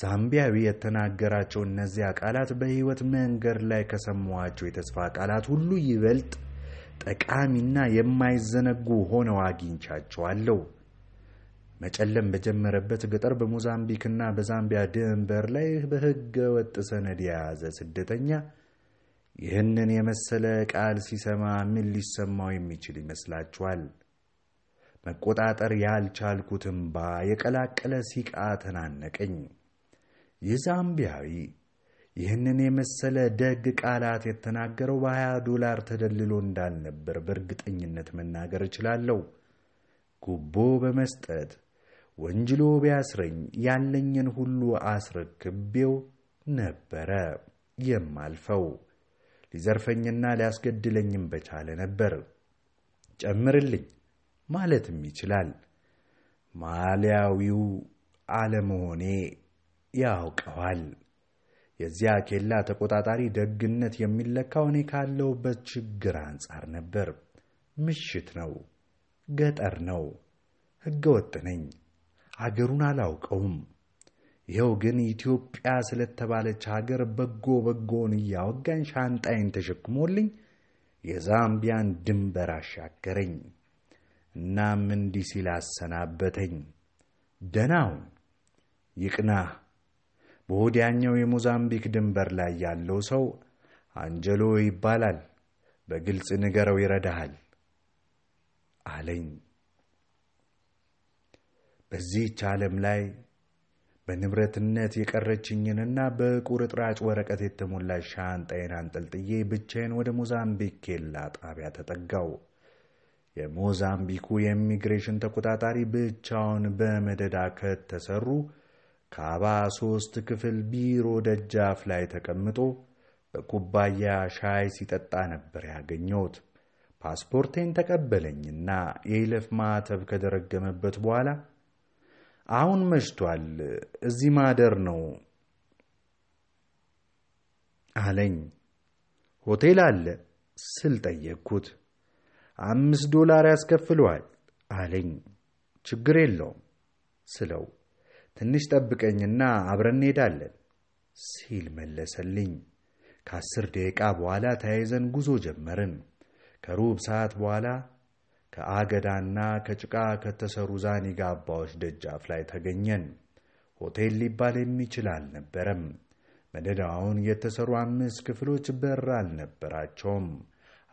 ዛምቢያዊ የተናገራቸው እነዚያ ቃላት በሕይወት መንገድ ላይ ከሰማኋቸው የተስፋ ቃላት ሁሉ ይበልጥ ጠቃሚና የማይዘነጉ ሆነው አግኝቻቸዋለሁ። መጨለም በጀመረበት ገጠር በሞዛምቢክና በዛምቢያ ድንበር ላይ በሕገ ወጥ ሰነድ የያዘ ስደተኛ ይህንን የመሰለ ቃል ሲሰማ ምን ሊሰማው የሚችል ይመስላችኋል? መቆጣጠር ያልቻልኩት እምባ የቀላቀለ ሲቃ ተናነቀኝ። ይህ ዛምቢያዊ ይህንን የመሰለ ደግ ቃላት የተናገረው በሀያ ዶላር ተደልሎ እንዳልነበር በእርግጠኝነት መናገር እችላለሁ። ጉቦ በመስጠት ወንጅሎ ቢያስረኝ ያለኝን ሁሉ አስረክቤው ነበረ የማልፈው። ሊዘርፈኝና ሊያስገድለኝም በቻለ ነበር። ጨምርልኝ ማለትም ይችላል። ማሊያዊው አለመሆኔ ያውቀዋል። የዚያ ኬላ ተቆጣጣሪ ደግነት የሚለካው እኔ ካለውበት ችግር አንጻር ነበር። ምሽት ነው፣ ገጠር ነው፣ ሕገ ወጥ ነኝ። አገሩን አላውቀውም። ይኸው ግን ኢትዮጵያ ስለተባለች ሀገር በጎ በጎን እያወጋኝ ሻንጣይን ተሸክሞልኝ የዛምቢያን ድንበር አሻገረኝ። እናም እንዲህ ሲል አሰናበተኝ። ደናው ይቅና በወዲያኛው የሞዛምቢክ ድንበር ላይ ያለው ሰው አንጀሎ ይባላል። በግልጽ ንገረው ይረዳሃል አለኝ። በዚህች ዓለም ላይ በንብረትነት የቀረችኝንና በቁርጥራጭ ወረቀት የተሞላች ሻንጣዬን አንጠልጥዬ ብቻዬን ወደ ሞዛምቢክ ኬላ ጣቢያ ተጠጋው። የሞዛምቢኩ የኢሚግሬሽን ተቆጣጣሪ ብቻውን በመደዳ ከተሰሩ ካባ ሦስት ክፍል ቢሮ ደጃፍ ላይ ተቀምጦ በኩባያ ሻይ ሲጠጣ ነበር ያገኘሁት። ፓስፖርቴን ተቀበለኝና የይለፍ ማዕተብ ከደረገመበት በኋላ አሁን መሽቷል፣ እዚህ ማደር ነው አለኝ። ሆቴል አለ ስል ጠየቅኩት። አምስት ዶላር ያስከፍለዋል አለኝ። ችግር የለውም ስለው ትንሽ ጠብቀኝና አብረን እንሄዳለን ሲል መለሰልኝ። ከአስር ደቂቃ በኋላ ተያይዘን ጉዞ ጀመርን። ከሩብ ሰዓት በኋላ ከአገዳና ከጭቃ ከተሰሩ ዛኒጋ አባዎች ደጃፍ ላይ ተገኘን። ሆቴል ሊባል የሚችል አልነበረም። መደዳውን የተሰሩ አምስት ክፍሎች በር አልነበራቸውም።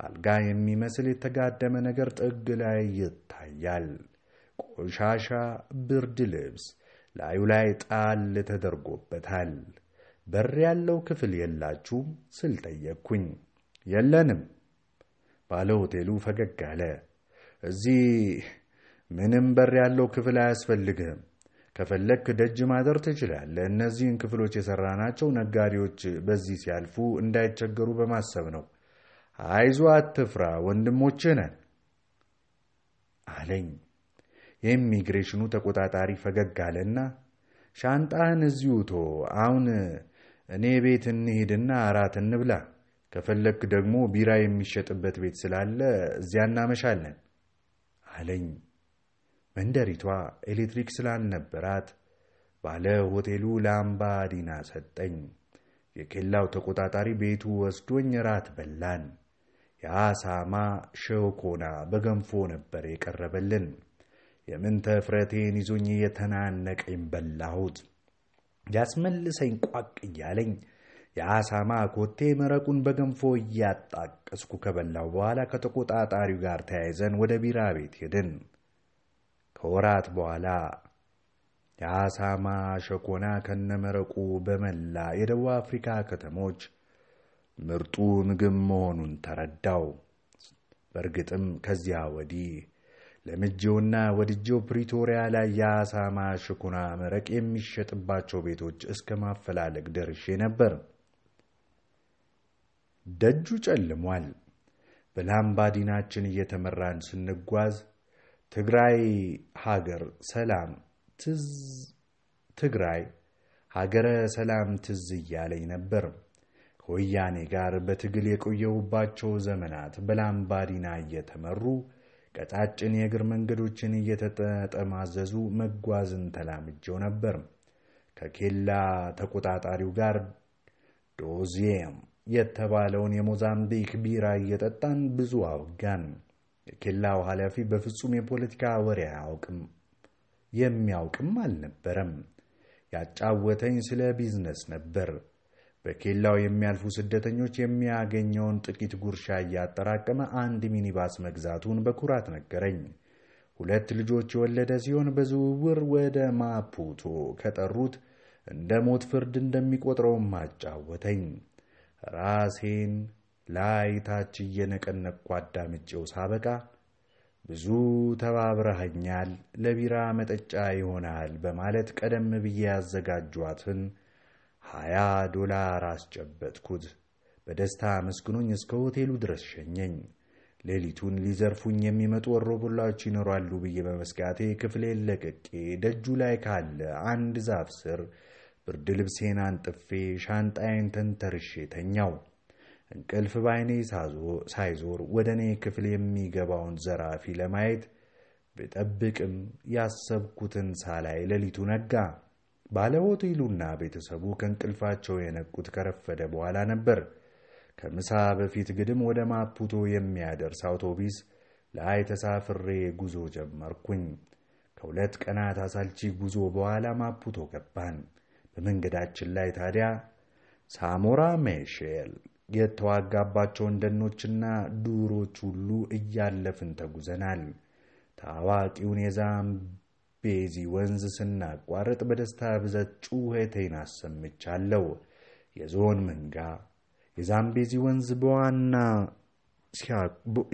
አልጋ የሚመስል የተጋደመ ነገር ጥግ ላይ ይታያል። ቆሻሻ ብርድ ልብስ ላዩ ላይ ጣል ተደርጎበታል። በር ያለው ክፍል የላችሁም ስል ጠየቅኩኝ። የለንም ባለ ሆቴሉ ፈገግ አለ። እዚህ ምንም በር ያለው ክፍል አያስፈልግህም። ከፈለግክ ደጅ ማደር ትችላለህ። እነዚህን ክፍሎች ናቸው ነጋዴዎች በዚህ ሲያልፉ እንዳይቸገሩ በማሰብ ነው። አይዞ፣ አትፍራ፣ ወንድሞችህ ነን አለኝ። የኢሚግሬሽኑ ተቆጣጣሪ ፈገግ አለና ሻንጣህን እዚሁ ቶ አሁን እኔ ቤት እንሂድና አራት እንብላ። ከፈለግክ ደግሞ ቢራ የሚሸጥበት ቤት ስላለ እዚያ እናመሻለን። አለኝ። መንደሪቷ ኤሌክትሪክ ስላልነበራት ባለ ሆቴሉ ላምባ ዲና ሰጠኝ። የኬላው ተቆጣጣሪ ቤቱ ወስዶኝ ራት በላን። የአሳማ ሸውኮና በገንፎ ነበር የቀረበልን። የምንተ ፍረቴን ይዞኝ የተናነቀኝ በላሁት። ያስመልሰኝ ቋቅ እያለኝ የአሳማ ኮቴ መረቁን በገንፎ እያጣቀስኩ ከበላው በኋላ ከተቆጣጣሪው ጋር ተያይዘን ወደ ቢራ ቤት ሄድን። ከወራት በኋላ የአሳማ ሸኮና ከነመረቁ በመላ የደቡብ አፍሪካ ከተሞች ምርጡ ምግብ መሆኑን ተረዳው። በእርግጥም ከዚያ ወዲህ ለምጄውና ወድጄው ፕሪቶሪያ ላይ የአሳማ ሽኩና መረቅ የሚሸጥባቸው ቤቶች እስከ ማፈላለግ ደርሼ ነበር። ደጁ ጨልሟል። በላምባዲናችን እየተመራን ስንጓዝ ትግራይ ሀገር ሰላም ትዝ ትግራይ ሀገረ ሰላም ትዝ እያለኝ ነበር። ከወያኔ ጋር በትግል የቆየውባቸው ዘመናት በላምባዲና እየተመሩ ቀጫጭን የእግር መንገዶችን እየተጠማዘዙ መጓዝን ተላምጀው ነበር። ከኬላ ተቆጣጣሪው ጋር ዶዚየም የተባለውን የሞዛምቢክ ቢራ እየጠጣን ብዙ አውጋን። የኬላው ኃላፊ በፍጹም የፖለቲካ ወሬ አያውቅም፣ የሚያውቅም አልነበረም። ያጫወተኝ ስለ ቢዝነስ ነበር። በኬላው የሚያልፉ ስደተኞች የሚያገኘውን ጥቂት ጉርሻ እያጠራቀመ አንድ ሚኒባስ መግዛቱን በኩራት ነገረኝ። ሁለት ልጆች የወለደ ሲሆን በዝውውር ወደ ማፑቶ ከጠሩት እንደ ሞት ፍርድ እንደሚቆጥረውም አጫወተኝ። ራሴን ላይ ታች እየነቀነቅኩ አዳምጬው ሳበቃ ብዙ ተባብረኸኛል፣ ለቢራ መጠጫ ይሆናል በማለት ቀደም ብዬ ያዘጋጇትን ሀያ ዶላር አስጨበጥኩት። በደስታ መስግኖኝ እስከ ሆቴሉ ድረስ ሸኘኝ። ሌሊቱን ሊዘርፉኝ የሚመጡ ወሮበላዎች ይኖራሉ ብዬ በመስጋቴ ክፍሌን ለቅቄ ደጁ ላይ ካለ አንድ ዛፍ ስር ብርድ ልብሴን አንጥፌ ሻንጣዬን ተንተርሼ ተኛው። እንቅልፍ ባይኔ ሳይዞር ወደ እኔ ክፍል የሚገባውን ዘራፊ ለማየት ብጠብቅም ያሰብኩትን ሳላይ ሌሊቱ ነጋ። ባለ ሆቴሉና ቤተሰቡ ከእንቅልፋቸው የነቁት ከረፈደ በኋላ ነበር። ከምሳ በፊት ግድም ወደ ማፑቶ የሚያደርስ አውቶቢስ ላይ ተሳፍሬ ጉዞ ጀመርኩኝ። ከሁለት ቀናት አሳልቺ ጉዞ በኋላ ማፑቶ ገባን። በመንገዳችን ላይ ታዲያ ሳሞራ ሜሼል የተዋጋባቸውን ደኖችና ዱሮች ሁሉ እያለፍን ተጉዘናል። ታዋቂውን የዛምቤዚ ወንዝ ስናቋርጥ በደስታ ብዛት ጩኸቴን አሰምቻለሁ። የዞን መንጋ የዛምቤዚ ወንዝ በዋና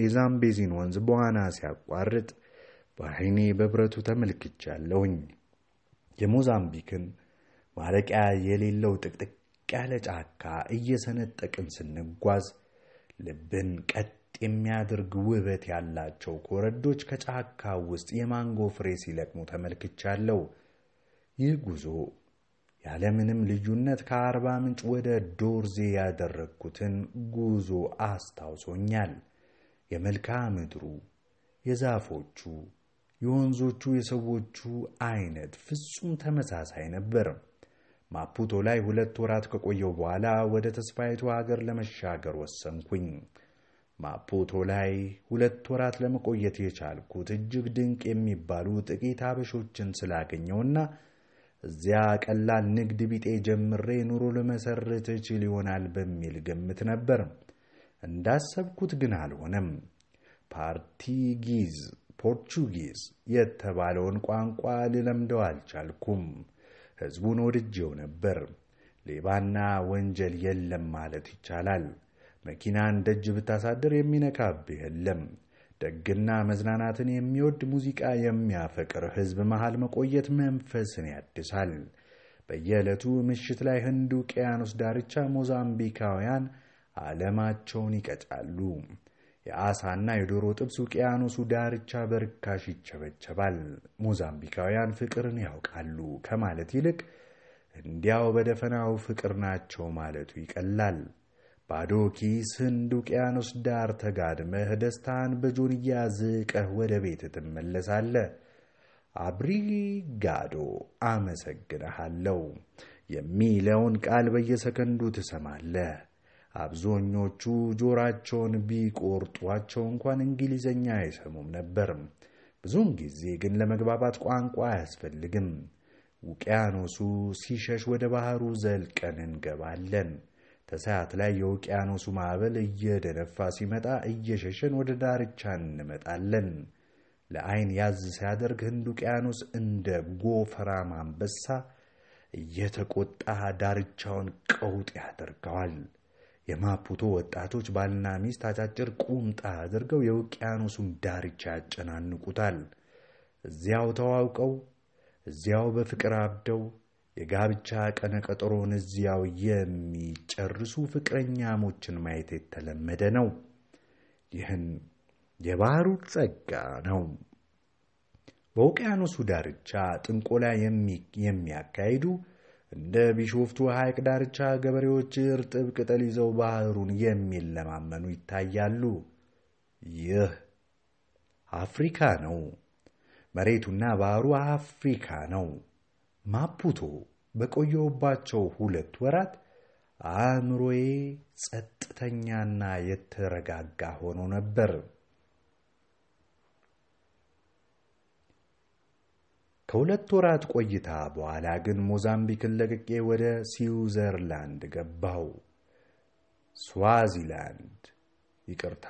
የዛምቤዚን ወንዝ በዋና ሲያቋርጥ በዓይኔ በብረቱ ተመልክቻለሁኝ። የሞዛምቢክን ማረቂያ የሌለው ጥቅጥቅ ያለ ጫካ እየሰነጠቅን ስንጓዝ ልብን ቀጥ የሚያደርግ ውበት ያላቸው ኮረዶች ከጫካ ውስጥ የማንጎ ፍሬ ሲለቅሙ ተመልክቻለሁ። ይህ ጉዞ ያለምንም ልዩነት ከአርባ ምንጭ ወደ ዶርዜ ያደረግኩትን ጉዞ አስታውሶኛል። የመልክዓ ምድሩ፣ የዛፎቹ፣ የወንዞቹ፣ የሰዎቹ አይነት ፍጹም ተመሳሳይ ነበር። ማፑቶ ላይ ሁለት ወራት ከቆየው በኋላ ወደ ተስፋይቱ ሀገር ለመሻገር ወሰንኩኝ። ማፑቶ ላይ ሁለት ወራት ለመቆየት የቻልኩት እጅግ ድንቅ የሚባሉ ጥቂት አበሾችን ስላገኘውና እዚያ ቀላል ንግድ ቢጤ ጀምሬ ኑሮ ለመሰረት እችል ይሆናል በሚል ግምት ነበር። እንዳሰብኩት ግን አልሆነም። ፓርቲጊዝ ፖርቹጊዝ የተባለውን ቋንቋ ልለምደው አልቻልኩም። ሕዝቡን ወድጄው ነበር። ሌባና ወንጀል የለም ማለት ይቻላል። መኪናን ደጅ ብታሳድር የሚነካብህ የለም። ደግና መዝናናትን የሚወድ ሙዚቃ የሚያፈቅር ሕዝብ መሃል መቆየት መንፈስን ያድሳል። በየዕለቱ ምሽት ላይ ህንድ ውቅያኖስ ዳርቻ ሞዛምቢካውያን ዓለማቸውን ይቀጫሉ። የአሳና የዶሮ ጥብስ ውቅያኖሱ ዳርቻ በርካሽ ይቸበቸባል። ሞዛምቢካውያን ፍቅርን ያውቃሉ ከማለት ይልቅ እንዲያው በደፈናው ፍቅር ናቸው ማለቱ ይቀላል። ባዶ ኪስ ህንድ ውቅያኖስ ዳር ተጋድመህ ደስታን በጆንያ ዝቀህ ወደ ቤት ትመለሳለ። አብሪጋዶ አመሰግንሃለሁ የሚለውን ቃል በየሰከንዱ ትሰማለህ። አብዛኞቹ ጆራቸውን ቢቆርጧቸው እንኳን እንግሊዘኛ አይሰሙም ነበር። ብዙውን ጊዜ ግን ለመግባባት ቋንቋ አያስፈልግም። ውቅያኖሱ ሲሸሽ ወደ ባህሩ ዘልቀን እንገባለን። ተሳያት ላይ የውቅያኖሱ ማዕበል እየደነፋ ሲመጣ እየሸሸን ወደ ዳርቻ እንመጣለን። ለአይን ያዝ ሲያደርግ ህንድ ውቅያኖስ እንደ ጎፈራም አንበሳ እየተቆጣ ዳርቻውን ቀውጥ ያደርገዋል። የማፑቶ ወጣቶች ባልና ሚስት አጫጭር ቁምጣ አድርገው የውቅያኖሱን ዳርቻ ያጨናንቁታል። እዚያው ተዋውቀው እዚያው በፍቅር አብደው የጋብቻ ቀነ ቀጠሮን እዚያው የሚጨርሱ ፍቅረኛሞችን ማየት የተለመደ ነው። ይህን የባህሩ ጸጋ ነው። በውቅያኖሱ ዳርቻ ጥንቆላ የሚያካሂዱ እንደ ቢሾፍቱ ሐይቅ ዳርቻ ገበሬዎች እርጥብ ቅጠል ይዘው ባህሩን የሚለማመኑ ይታያሉ። ይህ አፍሪካ ነው። መሬቱና ባህሩ አፍሪካ ነው። ማፑቶ በቆየውባቸው ሁለት ወራት አእምሮዬ ጸጥተኛና የተረጋጋ ሆኖ ነበር። ከሁለት ወራት ቆይታ በኋላ ግን ሞዛምቢክን ለቅቄ ወደ ስዊዘርላንድ ገባሁ። ስዋዚላንድ ይቅርታ።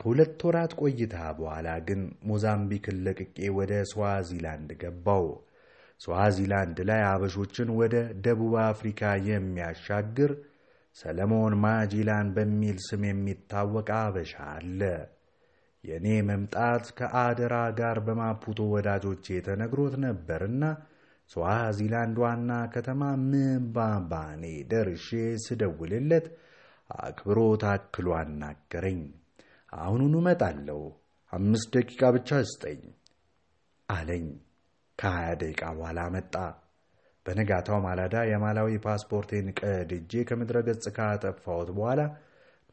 ከሁለት ወራት ቆይታ በኋላ ግን ሞዛምቢክን ለቅቄ ወደ ስዋዚላንድ ገባው። ስዋዚላንድ ላይ አበሾችን ወደ ደቡብ አፍሪካ የሚያሻግር ሰለሞን ማጂላን በሚል ስም የሚታወቅ አበሻ አለ። የእኔ መምጣት ከአደራ ጋር በማፑቶ ወዳጆቼ ተነግሮት ነበርና ስዋዚላንድ ዋና ከተማ ምባባኔ ደርሼ ስደውልለት አክብሮ ታክሎ አናገረኝ። አሁኑኑ እመጣለሁ፣ አምስት ደቂቃ ብቻ ስጠኝ አለኝ። ከሀያ ደቂቃ በኋላ መጣ። በነጋታው ማለዳ የማላዊ ፓስፖርቴን ቀድጄ ከምድረ ገጽ ካጠፋሁት በኋላ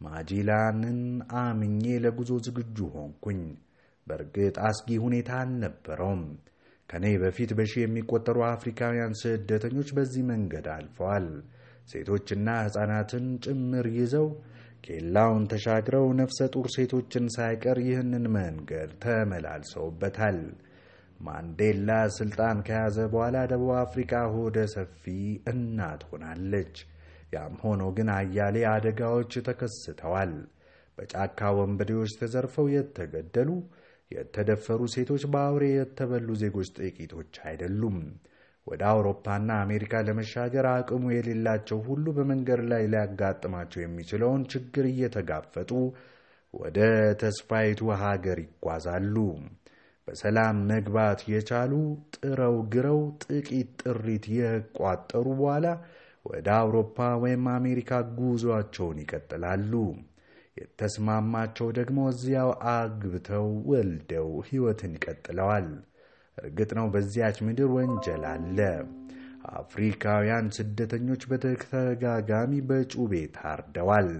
ማጂላንን አምኜ ለጉዞ ዝግጁ ሆንኩኝ። በእርግጥ አስጊ ሁኔታ አልነበረውም። ከኔ በፊት በሺ የሚቆጠሩ አፍሪካውያን ስደተኞች በዚህ መንገድ አልፈዋል። ሴቶችና ሕፃናትን ጭምር ይዘው ኬላውን ተሻግረው ነፍሰ ጡር ሴቶችን ሳይቀር ይህንን መንገድ ተመላልሰውበታል። ማንዴላ ስልጣን ከያዘ በኋላ ደቡብ አፍሪካ ሆደ ሰፊ እናት ሆናለች። ያም ሆኖ ግን አያሌ አደጋዎች ተከስተዋል። በጫካ ወንበዴዎች ተዘርፈው የተገደሉ፣ የተደፈሩ ሴቶች፣ በአውሬ የተበሉ ዜጎች ጥቂቶች አይደሉም። ወደ አውሮፓና አሜሪካ ለመሻገር አቅሙ የሌላቸው ሁሉ በመንገድ ላይ ሊያጋጥማቸው የሚችለውን ችግር እየተጋፈጡ ወደ ተስፋይቱ ሀገር ይጓዛሉ። በሰላም መግባት የቻሉ ጥረው ግረው ጥቂት ጥሪት የቋጠሩ በኋላ ወደ አውሮፓ ወይም አሜሪካ ጉዞአቸውን ይቀጥላሉ። የተስማማቸው ደግሞ እዚያው አግብተው ወልደው ሕይወትን ይቀጥለዋል። እርግጥ ነው በዚያች ምድር ወንጀል አለ። አፍሪካውያን ስደተኞች በተደጋጋሚ በጩቤ ታርደዋል፣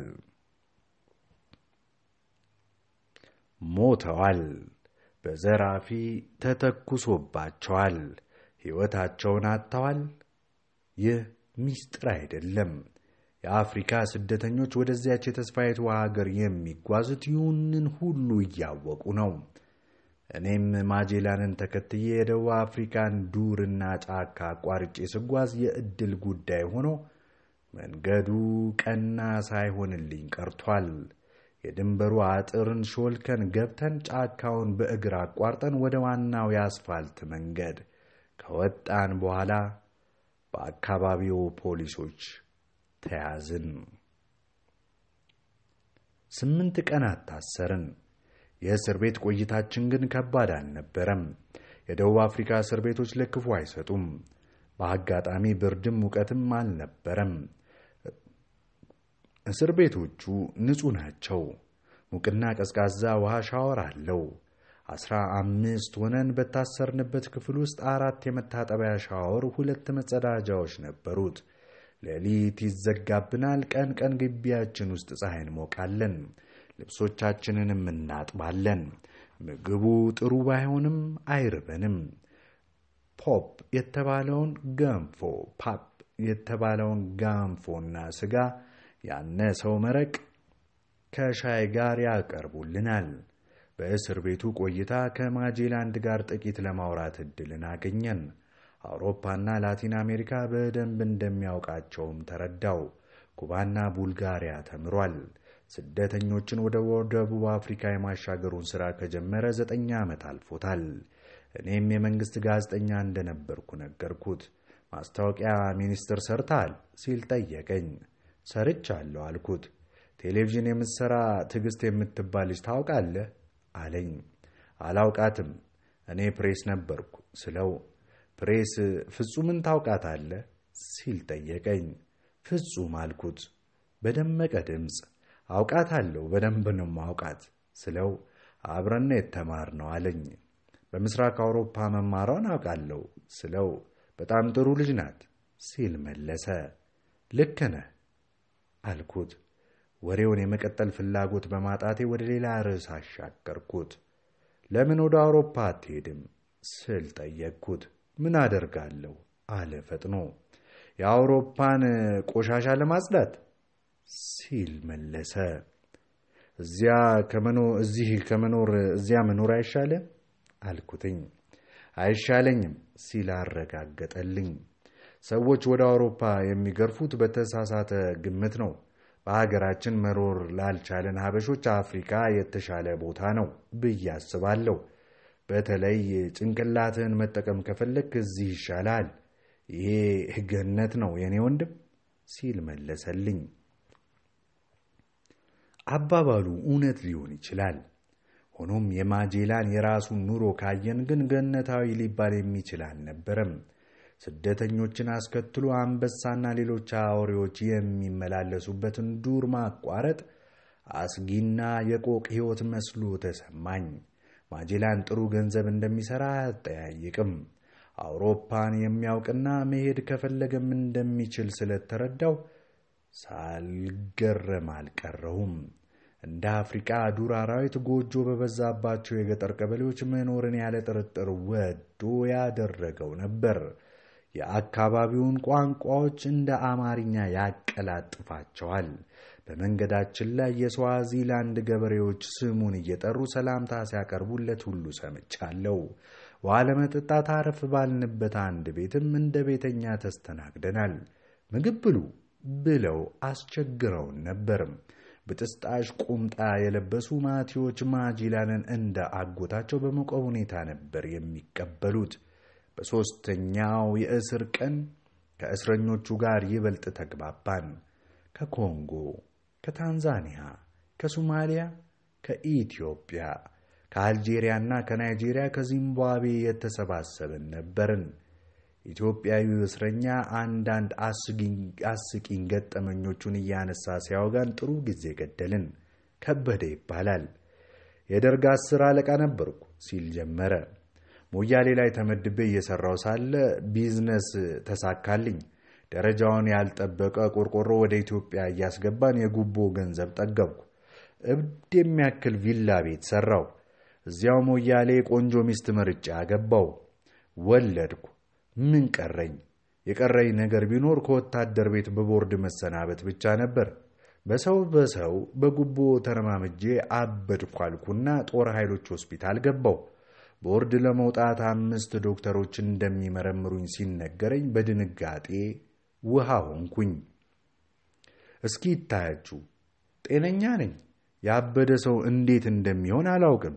ሞተዋል፣ በዘራፊ ተተኩሶባቸዋል፣ ሕይወታቸውን አጥተዋል። ይህ ሚስጥር አይደለም። የአፍሪካ ስደተኞች ወደዚያች የተስፋይቱ ሀገር የሚጓዙት ይሁንን ሁሉ እያወቁ ነው። እኔም ማጄላንን ተከትዬ የደቡብ አፍሪካን ዱርና ጫካ አቋርጬ ስጓዝ የእድል ጉዳይ ሆኖ መንገዱ ቀና ሳይሆንልኝ ቀርቷል። የድንበሩ አጥርን ሾልከን ገብተን ጫካውን በእግር አቋርጠን ወደ ዋናው የአስፋልት መንገድ ከወጣን በኋላ በአካባቢው ፖሊሶች ተያዝን። ስምንት ቀናት ታሰርን። የእስር ቤት ቆይታችን ግን ከባድ አልነበረም። የደቡብ አፍሪካ እስር ቤቶች ለክፉ አይሰጡም። በአጋጣሚ ብርድም ሙቀትም አልነበረም። እስር ቤቶቹ ንጹህ ናቸው። ሙቅና ቀዝቃዛ ውሃ ሻወር አለው። አስራ አምስት ሆነን በታሰርንበት ክፍል ውስጥ አራት የመታጠቢያ ሻወር፣ ሁለት መጸዳጃዎች ነበሩት። ሌሊት ይዘጋብናል። ቀን ቀን ግቢያችን ውስጥ ፀሐይ እንሞቃለን። ልብሶቻችንንም እናጥባለን። ምግቡ ጥሩ ባይሆንም አይርበንም። ፖፕ የተባለውን ገንፎ ፓፕ የተባለውን ገንፎና ስጋ ያነሰው መረቅ ከሻይ ጋር ያቀርቡልናል። በእስር ቤቱ ቆይታ ከማጄላንድ ጋር ጥቂት ለማውራት እድልን አገኘን። አውሮፓና ላቲን አሜሪካ በደንብ እንደሚያውቃቸውም ተረዳው። ኩባና ቡልጋሪያ ተምሯል። ስደተኞችን ወደ ደቡብ አፍሪካ የማሻገሩን ሥራ ከጀመረ ዘጠኝ ዓመት አልፎታል። እኔም የመንግሥት ጋዜጠኛ እንደነበርኩ ነገርኩት። ማስታወቂያ ሚኒስትር ሰርታል ሲል ጠየቀኝ። ሰርቻለሁ አልኩት። ቴሌቪዥን የምትሠራ ትዕግሥት የምትባል ልጅ ታውቃለህ አለኝ። አላውቃትም፣ እኔ ፕሬስ ነበርኩ ስለው ፕሬስ ፍጹምን ታውቃታለ? ሲል ጠየቀኝ። ፍጹም አልኩት በደመቀ ድምፅ። አውቃታለሁ፣ በደንብ ነው ማውቃት ስለው አብረን የተማርነው አለኝ። በምስራቅ አውሮፓ መማሯን አውቃለሁ ስለው በጣም ጥሩ ልጅ ናት ሲል መለሰ። ልክ ነህ አልኩት። ወሬውን የመቀጠል ፍላጎት በማጣቴ ወደ ሌላ ርዕስ አሻገርኩት። ለምን ወደ አውሮፓ አትሄድም ስል ጠየቅኩት። ምን አደርጋለሁ አለ ፈጥኖ። የአውሮፓን ቆሻሻ ለማጽዳት ሲል መለሰ። እዚያ እዚህ ከመኖር እዚያ መኖር አይሻለ አልኩትኝ። አይሻለኝም ሲል አረጋገጠልኝ። ሰዎች ወደ አውሮፓ የሚገርፉት በተሳሳተ ግምት ነው። በሀገራችን መኖር ላልቻለን ሀበሾች አፍሪካ የተሻለ ቦታ ነው ብዬ አስባለሁ። በተለይ ጭንቅላትህን መጠቀም ከፈለግ እዚህ ይሻላል። ይሄ ህገነት ነው የኔ ወንድም ሲል መለሰልኝ። አባባሉ እውነት ሊሆን ይችላል። ሆኖም የማጄላን የራሱን ኑሮ ካየን ግን ገነታዊ ሊባል የሚችል አልነበረም። ስደተኞችን አስከትሎ አንበሳና ሌሎች አውሬዎች የሚመላለሱበትን ዱር ማቋረጥ አስጊና የቆቅ ሕይወት መስሎ ተሰማኝ። ማጄላን ጥሩ ገንዘብ እንደሚሠራ አያጠያይቅም። አውሮፓን የሚያውቅና መሄድ ከፈለገም እንደሚችል ስለተረዳው ሳልገረም አልቀረሁም። እንደ አፍሪቃ ዱር አራዊት ጎጆ በበዛባቸው የገጠር ቀበሌዎች መኖርን ያለ ጥርጥር ወዶ ያደረገው ነበር። የአካባቢውን ቋንቋዎች እንደ አማርኛ ያቀላጥፋቸዋል። በመንገዳችን ላይ የስዋዚላንድ ገበሬዎች ስሙን እየጠሩ ሰላምታ ሲያቀርቡለት ሁሉ ሰምቻለሁ። ውሃ ለመጠጣት አረፍ ባልንበት አንድ ቤትም እንደ ቤተኛ ተስተናግደናል። ምግብ ብሉ ብለው አስቸግረውን ነበርም። ብጥስጣሽ ቁምጣ የለበሱ ማቴዎች ማጂላንን እንደ አጎታቸው በሞቀ ሁኔታ ነበር የሚቀበሉት። በሦስተኛው የእስር ቀን ከእስረኞቹ ጋር ይበልጥ ተግባባን። ከኮንጎ፣ ከታንዛኒያ፣ ከሶማሊያ፣ ከኢትዮጵያ፣ ከአልጄሪያና ከናይጄሪያ ከዚምባብዌ የተሰባሰብን ነበርን። ኢትዮጵያዊው እስረኛ አንዳንድ አስቂኝ ገጠመኞቹን እያነሳ ሲያወጋን ጥሩ ጊዜ ገደልን። ከበደ ይባላል። የደርግ አስር አለቃ ነበርኩ ሲል ጀመረ። ሞያሌ ላይ ተመድቤ እየሰራው ሳለ ቢዝነስ ተሳካልኝ። ደረጃውን ያልጠበቀ ቆርቆሮ ወደ ኢትዮጵያ እያስገባን የጉቦ ገንዘብ ጠገብኩ። እብድ የሚያክል ቪላ ቤት ሰራው። እዚያው ሞያሌ ቆንጆ ሚስት መርጬ አገባው። ወለድኩ። ምን ቀረኝ? የቀረኝ ነገር ቢኖር ከወታደር ቤት በቦርድ መሰናበት ብቻ ነበር። በሰው በሰው በጉቦ ተረማምጄ አበድኳልኩና ጦር ኃይሎች ሆስፒታል ገባው። ቦርድ ለመውጣት አምስት ዶክተሮች እንደሚመረምሩኝ ሲነገረኝ በድንጋጤ ውሃ ሆንኩኝ። እስኪ ይታያችሁ፣ ጤነኛ ነኝ። ያበደ ሰው እንዴት እንደሚሆን አላውቅም።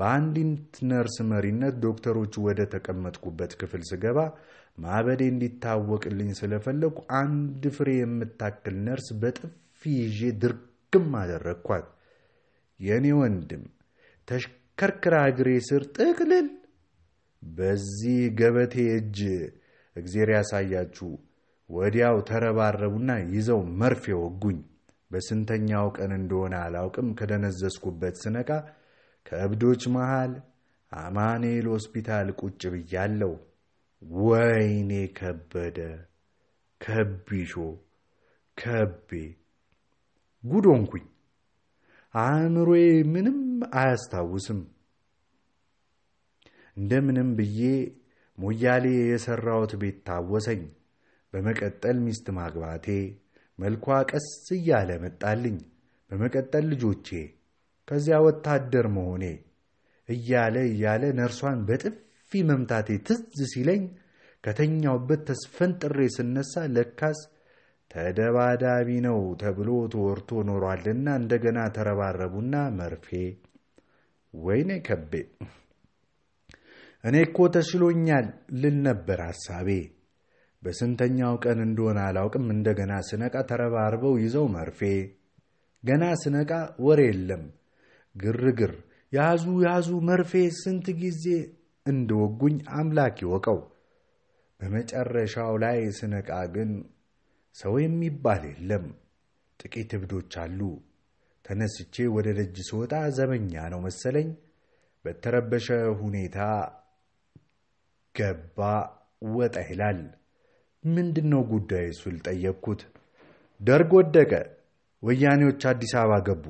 በአንዲት ነርስ መሪነት ዶክተሮቹ ወደ ተቀመጥኩበት ክፍል ስገባ ማበዴ እንዲታወቅልኝ ስለፈለግኩ አንድ ፍሬ የምታክል ነርስ በጥፊ ይዤ ድርግም አደረግኳት። የእኔ ወንድም ከርክራ እግሬ ስር ጥቅልል በዚህ ገበቴ እጅ እግዜር ያሳያችሁ። ወዲያው ተረባረቡና ይዘው መርፌ ወጉኝ። በስንተኛው ቀን እንደሆነ አላውቅም። ከደነዘዝኩበት ስነቃ ከእብዶች መሃል አማኑኤል ሆስፒታል ቁጭ ብያለሁ። ወይኔ ከበደ ከቢሾ ከቤ ጉዶንኩኝ። አእምሮዬ ምንም አያስታውስም። እንደምንም ብዬ ሞያሌ የሠራሁት ቤት ታወሰኝ። በመቀጠል ሚስት ማግባቴ፣ መልኳ ቀስ እያለ መጣልኝ። በመቀጠል ልጆቼ፣ ከዚያ ወታደር መሆኔ እያለ እያለ ነርሷን በጥፊ መምታቴ ትዝ ሲለኝ ከተኛውበት ተስፈንጥሬ ስነሳ ለካስ ተደባዳቢ ነው ተብሎ ተወርቶ ኖሯልና እንደገና ተረባረቡና መርፌ ወይኔ ከቤ እኔ እኮ ተሽሎኛል ልል ነበር ሐሳቤ። በስንተኛው ቀን እንደሆነ አላውቅም። እንደገና ስነቃ ተረባርበው ይዘው መርፌ። ገና ስነቃ ወሬ የለም ግርግር፣ ያዙ ያዙ መርፌ። ስንት ጊዜ እንደወጉኝ አምላክ ይወቀው። በመጨረሻው ላይ ስነቃ ግን ሰው የሚባል የለም። ጥቂት እብዶች አሉ። ተነስቼ ወደ ደጅ ስወጣ ዘበኛ ነው መሰለኝ በተረበሸ ሁኔታ ገባ ወጣ ይላል። ምንድን ነው ጉዳይ ስል ጠየቅኩት። ደርግ ወደቀ፣ ወያኔዎች አዲስ አበባ ገቡ።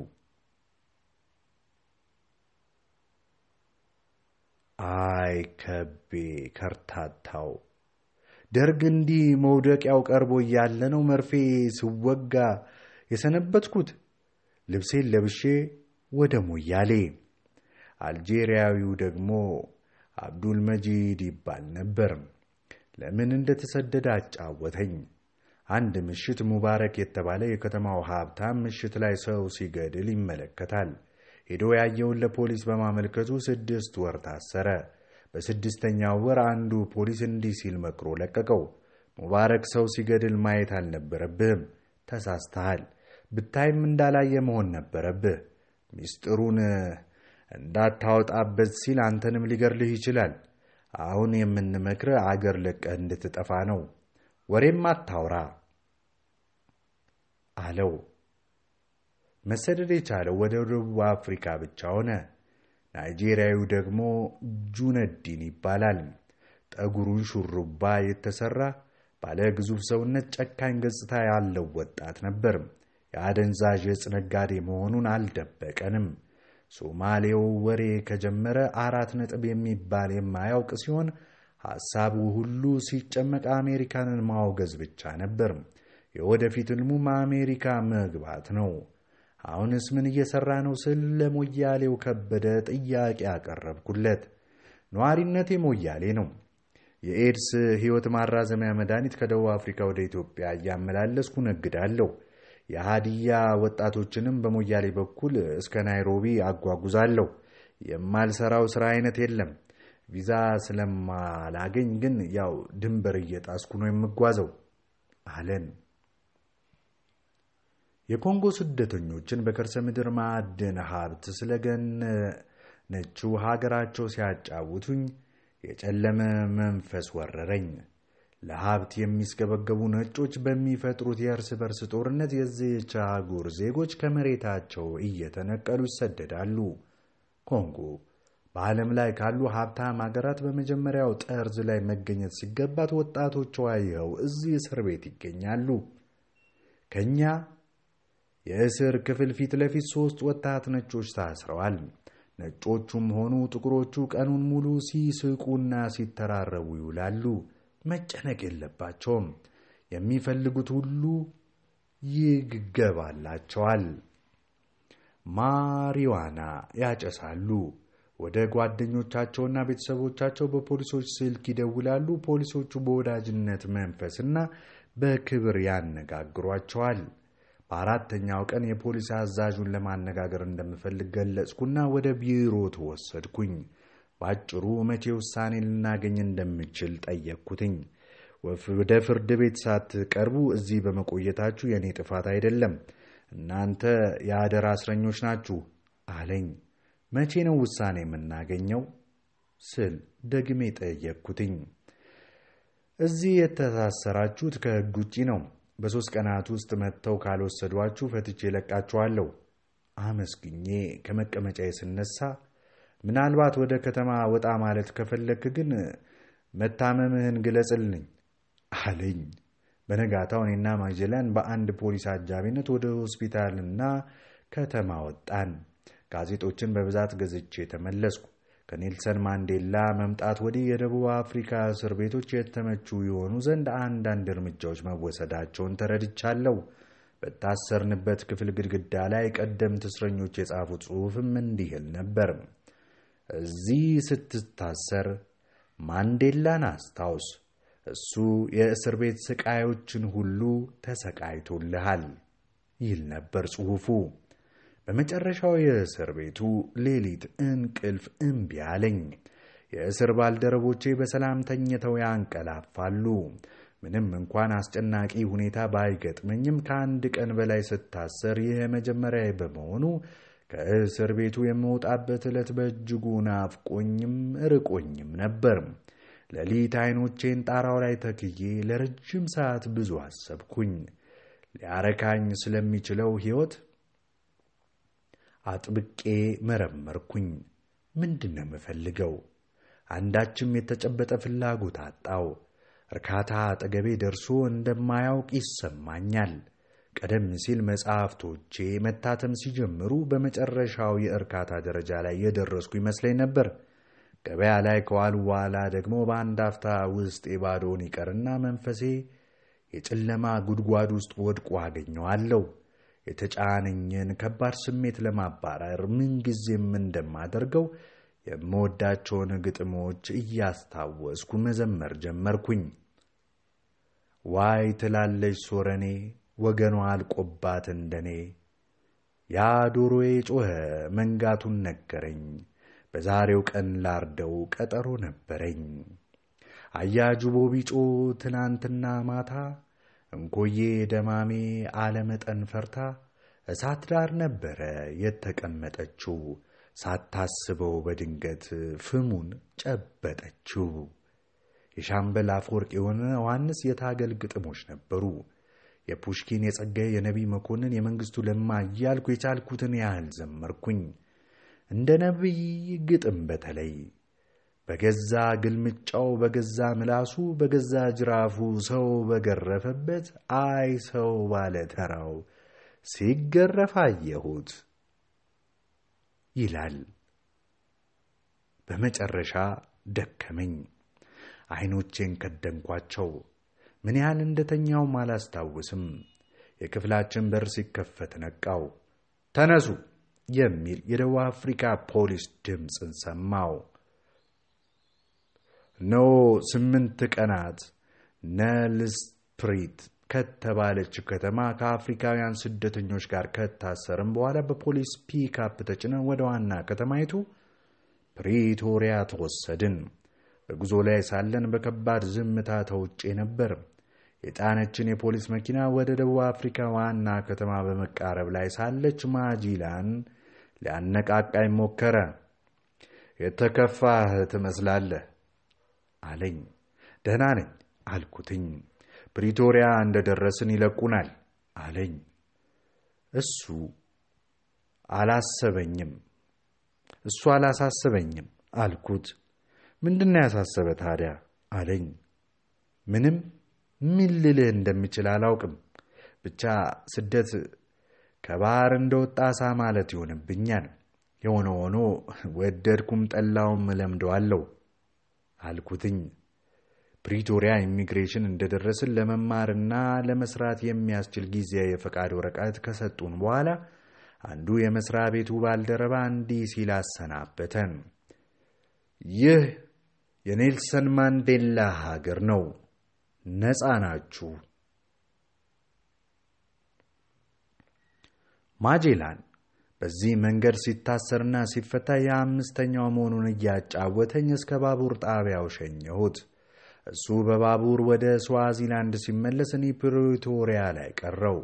አይ ከቤ ከርታታው ደርግ እንዲህ መውደቂያው ቀርቦ እያለ ነው መርፌ ስወጋ የሰነበትኩት ልብሴን ለብሼ ወደ ሞያሌ። አልጄሪያዊው ደግሞ አብዱል መጂድ ይባል ነበር። ለምን እንደተሰደደ አጫወተኝ። አንድ ምሽት ሙባረክ የተባለ የከተማው ሀብታም ምሽት ላይ ሰው ሲገድል ይመለከታል። ሄዶ ያየውን ለፖሊስ በማመልከቱ ስድስት ወር ታሰረ። በስድስተኛው ወር አንዱ ፖሊስ እንዲህ ሲል መክሮ ለቀቀው። ሙባረክ ሰው ሲገድል ማየት አልነበረብህም፣ ተሳስተሃል። ብታይም እንዳላየ መሆን ነበረብህ። ሚስጥሩን እንዳታወጣበት ሲል አንተንም ሊገድልህ ይችላል። አሁን የምንመክርህ አገር ለቀህ እንድትጠፋ ነው። ወሬም አታውራ አለው። መሰደድ የቻለው ወደ ደቡብ አፍሪካ ብቻ ሆነ። ናይጄሪያዊው ደግሞ ጁነዲን ይባላል። ጠጉሩን ሹሩባ የተሰራ ባለ ግዙፍ ሰውነት ጨካኝ ገጽታ ያለው ወጣት ነበር። የአደንዛዥ ዕፅ ነጋዴ መሆኑን አልደበቀንም። ሶማሌው ወሬ ከጀመረ አራት ነጥብ የሚባል የማያውቅ ሲሆን ሐሳቡ ሁሉ ሲጨመቅ አሜሪካንን ማውገዝ ብቻ ነበር። የወደፊት ሕልሙም አሜሪካ መግባት ነው። አሁንስ ምን እየሰራ ነው ስል ለሞያሌው ከበደ ጥያቄ አቀረብኩለት። ነዋሪነቴ ሞያሌ ነው። የኤድስ ሕይወት ማራዘሚያ መድኃኒት ከደቡብ አፍሪካ ወደ ኢትዮጵያ እያመላለስኩ ነግዳለሁ። የሃዲያ ወጣቶችንም በሞያሌ በኩል እስከ ናይሮቢ አጓጉዛለሁ። የማልሰራው ስራ አይነት የለም። ቪዛ ስለማላገኝ ግን ያው ድንበር እየጣስኩ ነው የምጓዘው አለን። የኮንጎ ስደተኞችን በከርሰ ምድር ማዕድን ሀብት ስለገነነችው ሀገራቸው ሲያጫውቱኝ የጨለመ መንፈስ ወረረኝ። ለሀብት የሚስገበገቡ ነጮች በሚፈጥሩት የእርስ በርስ ጦርነት የዚህች አህጉር ዜጎች ከመሬታቸው እየተነቀሉ ይሰደዳሉ። ኮንጎ በዓለም ላይ ካሉ ሀብታም ሀገራት በመጀመሪያው ጠርዝ ላይ መገኘት ሲገባት ወጣቶቿ ይኸው እዚህ እስር ቤት ይገኛሉ። ከእኛ የእስር ክፍል ፊት ለፊት ሦስት ወጣት ነጮች ታስረዋል። ነጮቹም ሆኑ ጥቁሮቹ ቀኑን ሙሉ ሲስቁና ሲተራረቡ ይውላሉ። መጨነቅ የለባቸውም። የሚፈልጉት ሁሉ ይገባላቸዋል። ማሪዋና ያጨሳሉ። ወደ ጓደኞቻቸውና ቤተሰቦቻቸው በፖሊሶች ስልክ ይደውላሉ። ፖሊሶቹ በወዳጅነት መንፈስና በክብር ያነጋግሯቸዋል። በአራተኛው ቀን የፖሊስ አዛዡን ለማነጋገር እንደምፈልግ ገለጽኩና ወደ ቢሮ ተወሰድኩኝ። በአጭሩ መቼ ውሳኔ ልናገኝ እንደምችል ጠየቅኩትኝ። ወደ ፍርድ ቤት ሳትቀርቡ እዚህ በመቆየታችሁ የእኔ ጥፋት አይደለም፣ እናንተ የአደራ እስረኞች ናችሁ አለኝ። መቼ ነው ውሳኔ የምናገኘው ስል ደግሜ ጠየቅኩትኝ። እዚህ የተሳሰራችሁት ከሕግ ውጪ ነው በሦስት ቀናት ውስጥ መጥተው ካልወሰዷችሁ ፈትቼ እለቃችኋለሁ አመስግኜ ከመቀመጫዬ ስነሳ፣ ምናልባት ወደ ከተማ ወጣ ማለት ከፈለክ ግን መታመምህን ግለጽልኝ አለኝ። በነጋታው እኔና ማጀላን በአንድ ፖሊስ አጃቢነት ወደ ሆስፒታልና ከተማ ወጣን። ጋዜጦችን በብዛት ገዝቼ ተመለስኩ። ከኔልሰን ማንዴላ መምጣት ወዲህ የደቡብ አፍሪካ እስር ቤቶች የተመቹ የሆኑ ዘንድ አንዳንድ እርምጃዎች መወሰዳቸውን ተረድቻለሁ። በታሰርንበት ክፍል ግድግዳ ላይ ቀደምት እስረኞች የጻፉ ጽሑፍም እንዲህል ነበር። እዚህ ስትታሰር ማንዴላን አስታውስ። እሱ የእስር ቤት ስቃዮችን ሁሉ ተሰቃይቶልሃል ይል ነበር ጽሑፉ። በመጨረሻው የእስር ቤቱ ሌሊት እንቅልፍ እምቢ አለኝ። የእስር ባልደረቦቼ በሰላም ተኝተው ያንቀላፋሉ። ምንም እንኳን አስጨናቂ ሁኔታ ባይገጥመኝም ከአንድ ቀን በላይ ስታሰር ይህ መጀመሪያ በመሆኑ ከእስር ቤቱ የምወጣበት ዕለት በእጅጉ ናፍቆኝም ርቆኝም ነበር። ሌሊት ዐይኖቼን ጣራው ላይ ተክዬ ለረጅም ሰዓት ብዙ አሰብኩኝ። ሊያረካኝ ስለሚችለው ሕይወት አጥብቄ መረመርኩኝ። ምንድን ነው የምፈልገው? አንዳችም የተጨበጠ ፍላጎት አጣው። እርካታ አጠገቤ ደርሶ እንደማያውቅ ይሰማኛል። ቀደም ሲል መጽሐፍቶቼ መታተም ሲጀምሩ በመጨረሻው የእርካታ ደረጃ ላይ የደረስኩ ይመስለኝ ነበር። ገበያ ላይ ከዋሉ በኋላ ደግሞ በአንድ አፍታ ውስጥ የባዶውን ይቀርና መንፈሴ የጨለማ ጉድጓድ ውስጥ ወድቆ አገኘዋለሁ። የተጫነኝን ከባድ ስሜት ለማባረር ምንጊዜም እንደማደርገው የምወዳቸውን ግጥሞች እያስታወስኩ መዘመር ጀመርኩኝ። ዋይ ትላለች ሶረኔ ወገኗ አልቆባት እንደኔ ያ ዶሮዬ ጮኸ መንጋቱን ነገረኝ። በዛሬው ቀን ላርደው ቀጠሮ ነበረኝ። አያጁ ቦቢጮ ቢጮ ትናንትና ማታ እንጎዬ ደማሜ አለመጠን ፈርታ እሳት ዳር ነበረ የተቀመጠችው። ሳታስበው በድንገት ፍሙን ጨበጠችው። የሻምበል አፈወርቅ የሆነ ዮሐንስ የታገል ግጥሞች ነበሩ። የፑሽኪን፣ የጸጋዬ፣ የነቢይ መኮንን፣ የመንግሥቱ ለማ እያልኩ የቻልኩትን ያህል ዘመርኩኝ። እንደ ነቢይ ግጥም በተለይ በገዛ ግልምጫው በገዛ ምላሱ በገዛ ጅራፉ ሰው በገረፈበት አይ ሰው ባለ ተራው ሲገረፍ አየሁት ይላል። በመጨረሻ ደከመኝ። ዐይኖቼን ከደንኳቸው። ምን ያህል እንደተኛውም አላስታውስም። የክፍላችን በር ሲከፈት ነቃው። ተነሱ የሚል የደቡብ አፍሪካ ፖሊስ ድምፅን ሰማው። እነሆ ስምንት ቀናት ነልስፕሪት ከተባለች ከተማ ከአፍሪካውያን ስደተኞች ጋር ከታሰርም በኋላ በፖሊስ ፒካፕ ተጭነን ወደ ዋና ከተማይቱ ፕሪቶሪያ ተወሰድን። በጉዞ ላይ ሳለን በከባድ ዝምታ ተውጬ ነበር። የጣነችን የፖሊስ መኪና ወደ ደቡብ አፍሪካ ዋና ከተማ በመቃረብ ላይ ሳለች ማጂላን ሊያነቃቃኝ ሞከረ። የተከፋህ ትመስላለህ አለኝ። ደህና ነኝ አልኩትኝ። ፕሪቶሪያ እንደደረስን ይለቁናል አለኝ። እሱ አላሰበኝም እሱ አላሳሰበኝም አልኩት። ምንድን ያሳሰበ ታዲያ አለኝ። ምንም ምን ልልህ እንደምችል አላውቅም። ብቻ ስደት ከባህር እንደወጣ ዓሣ ማለት ይሆንብኛል። የሆነ ሆኖ ወደድኩም ጠላውም እለምደዋለሁ። አልኩትኝ። ፕሪቶሪያ ኢሚግሬሽን እንደደረስን ለመማርና ለመስራት የሚያስችል ጊዜያዊ የፈቃድ ወረቀት ከሰጡን በኋላ አንዱ የመስሪያ ቤቱ ባልደረባ እንዲህ ሲል አሰናበተን። ይህ የኔልሰን ማንዴላ ሀገር ነው። ነፃ ናችሁ። ማጄላን በዚህ መንገድ ሲታሰርና ሲፈታ የአምስተኛው መሆኑን እያጫወተኝ እስከ ባቡር ጣቢያው ሸኘሁት። እሱ በባቡር ወደ ስዋዚላንድ ሲመለስ እኔ ፕሪቶሪያ ላይ ቀረው።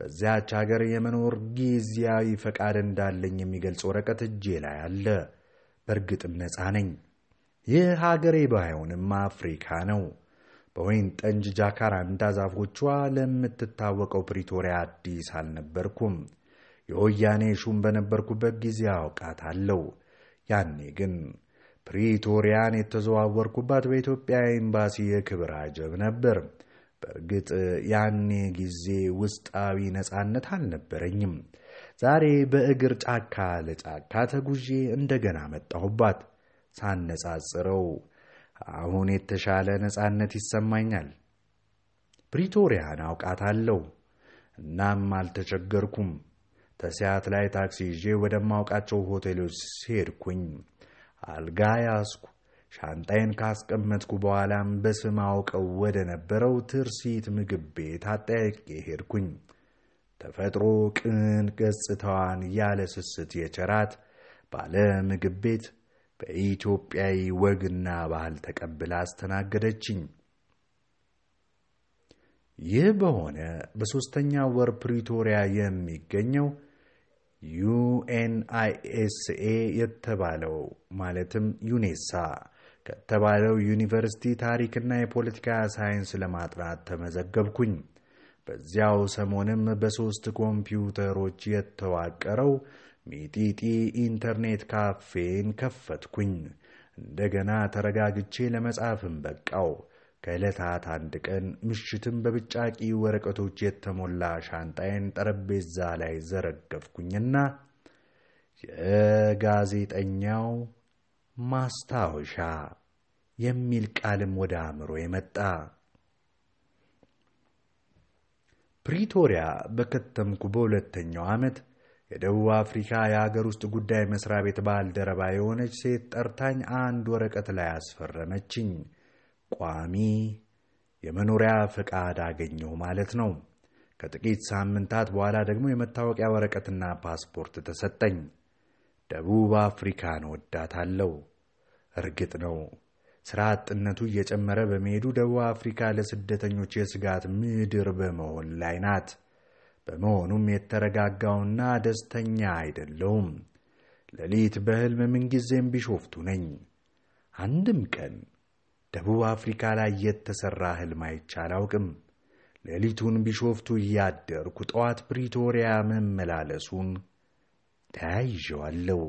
በዚያች አገር የመኖር ጊዜያዊ ፈቃድ እንዳለኝ የሚገልጽ ወረቀት እጄ ላይ አለ። በእርግጥም ነፃ ነኝ። ይህ ሀገሬ ባይሆንም አፍሪካ ነው። በወይን ጠንጅ ጃካራንዳ ዛፎቿ ለምትታወቀው ፕሪቶሪያ አዲስ አልነበርኩም። የወያኔ ሹም በነበርኩበት ጊዜ አውቃታለሁ። ያኔ ግን ፕሪቶሪያን የተዘዋወርኩባት በኢትዮጵያ ኤምባሲ የክብር አጀብ ነበር። በእርግጥ ያኔ ጊዜ ውስጣዊ ነጻነት አልነበረኝም። ዛሬ በእግር ጫካ ለጫካ ተጉዤ እንደገና መጣሁባት። ሳነጻጽረው አሁን የተሻለ ነጻነት ይሰማኛል። ፕሪቶሪያን አውቃታለሁ። እናም አልተቸገርኩም። ተሲያት ላይ ታክሲ ይዤ ወደማውቃቸው ሆቴሎች ሲሄድኩኝ አልጋ ያዝኩ። ሻንጣይን ካስቀመጥኩ በኋላም በስም አውቀው ወደ ነበረው ትርሲት ምግብ ቤት አጠያቄ ሄድኩኝ። ተፈጥሮ ቅን ገጽታዋን ያለ ስስት የቸራት ባለ ምግብ ቤት በኢትዮጵያዊ ወግና ባህል ተቀብላ አስተናገደችኝ። ይህ በሆነ በሦስተኛ ወር ፕሪቶሪያ የሚገኘው ዩኤንአይኤስኤ የተባለው ማለትም ዩኔሳ ከተባለው ዩኒቨርሲቲ ታሪክና የፖለቲካ ሳይንስ ለማጥናት ተመዘገብኩኝ። በዚያው ሰሞንም በሦስት ኮምፒውተሮች የተዋቀረው ሚጢጢ ኢንተርኔት ካፌን ከፈትኩኝ። እንደገና ተረጋግቼ ለመጻፍም በቃው። ከዕለታት አንድ ቀን ምሽትም በብጫቂ ወረቀቶች የተሞላ ሻንጣዬን ጠረጴዛ ላይ ዘረገፍኩኝና የጋዜጠኛው ማስታወሻ የሚል ቃልም ወደ አእምሮ የመጣ ፕሪቶሪያ በከተምኩ በሁለተኛው ዓመት የደቡብ አፍሪካ የአገር ውስጥ ጉዳይ መስሪያ ቤት ባልደረባ የሆነች ሴት ጠርታኝ አንድ ወረቀት ላይ አስፈረመችኝ። ቋሚ የመኖሪያ ፈቃድ አገኘሁ ማለት ነው። ከጥቂት ሳምንታት በኋላ ደግሞ የመታወቂያ ወረቀትና ፓስፖርት ተሰጠኝ። ደቡብ አፍሪካን ወዳታለሁ። እርግጥ ነው ሥራ አጥነቱ እየጨመረ በመሄዱ ደቡብ አፍሪካ ለስደተኞች የስጋት ምድር በመሆን ላይ ናት። በመሆኑም የተረጋጋውና ደስተኛ አይደለውም። ሌሊት በሕልም ምንጊዜም ቢሾፍቱ ነኝ። አንድም ቀን ደቡብ አፍሪካ ላይ የተሠራ ሕልም አይቼ አላውቅም። ሌሊቱን ቢሾፍቱ እያደርኩ ጠዋት ፕሪቶሪያ መመላለሱን ተያይዤዋለሁ።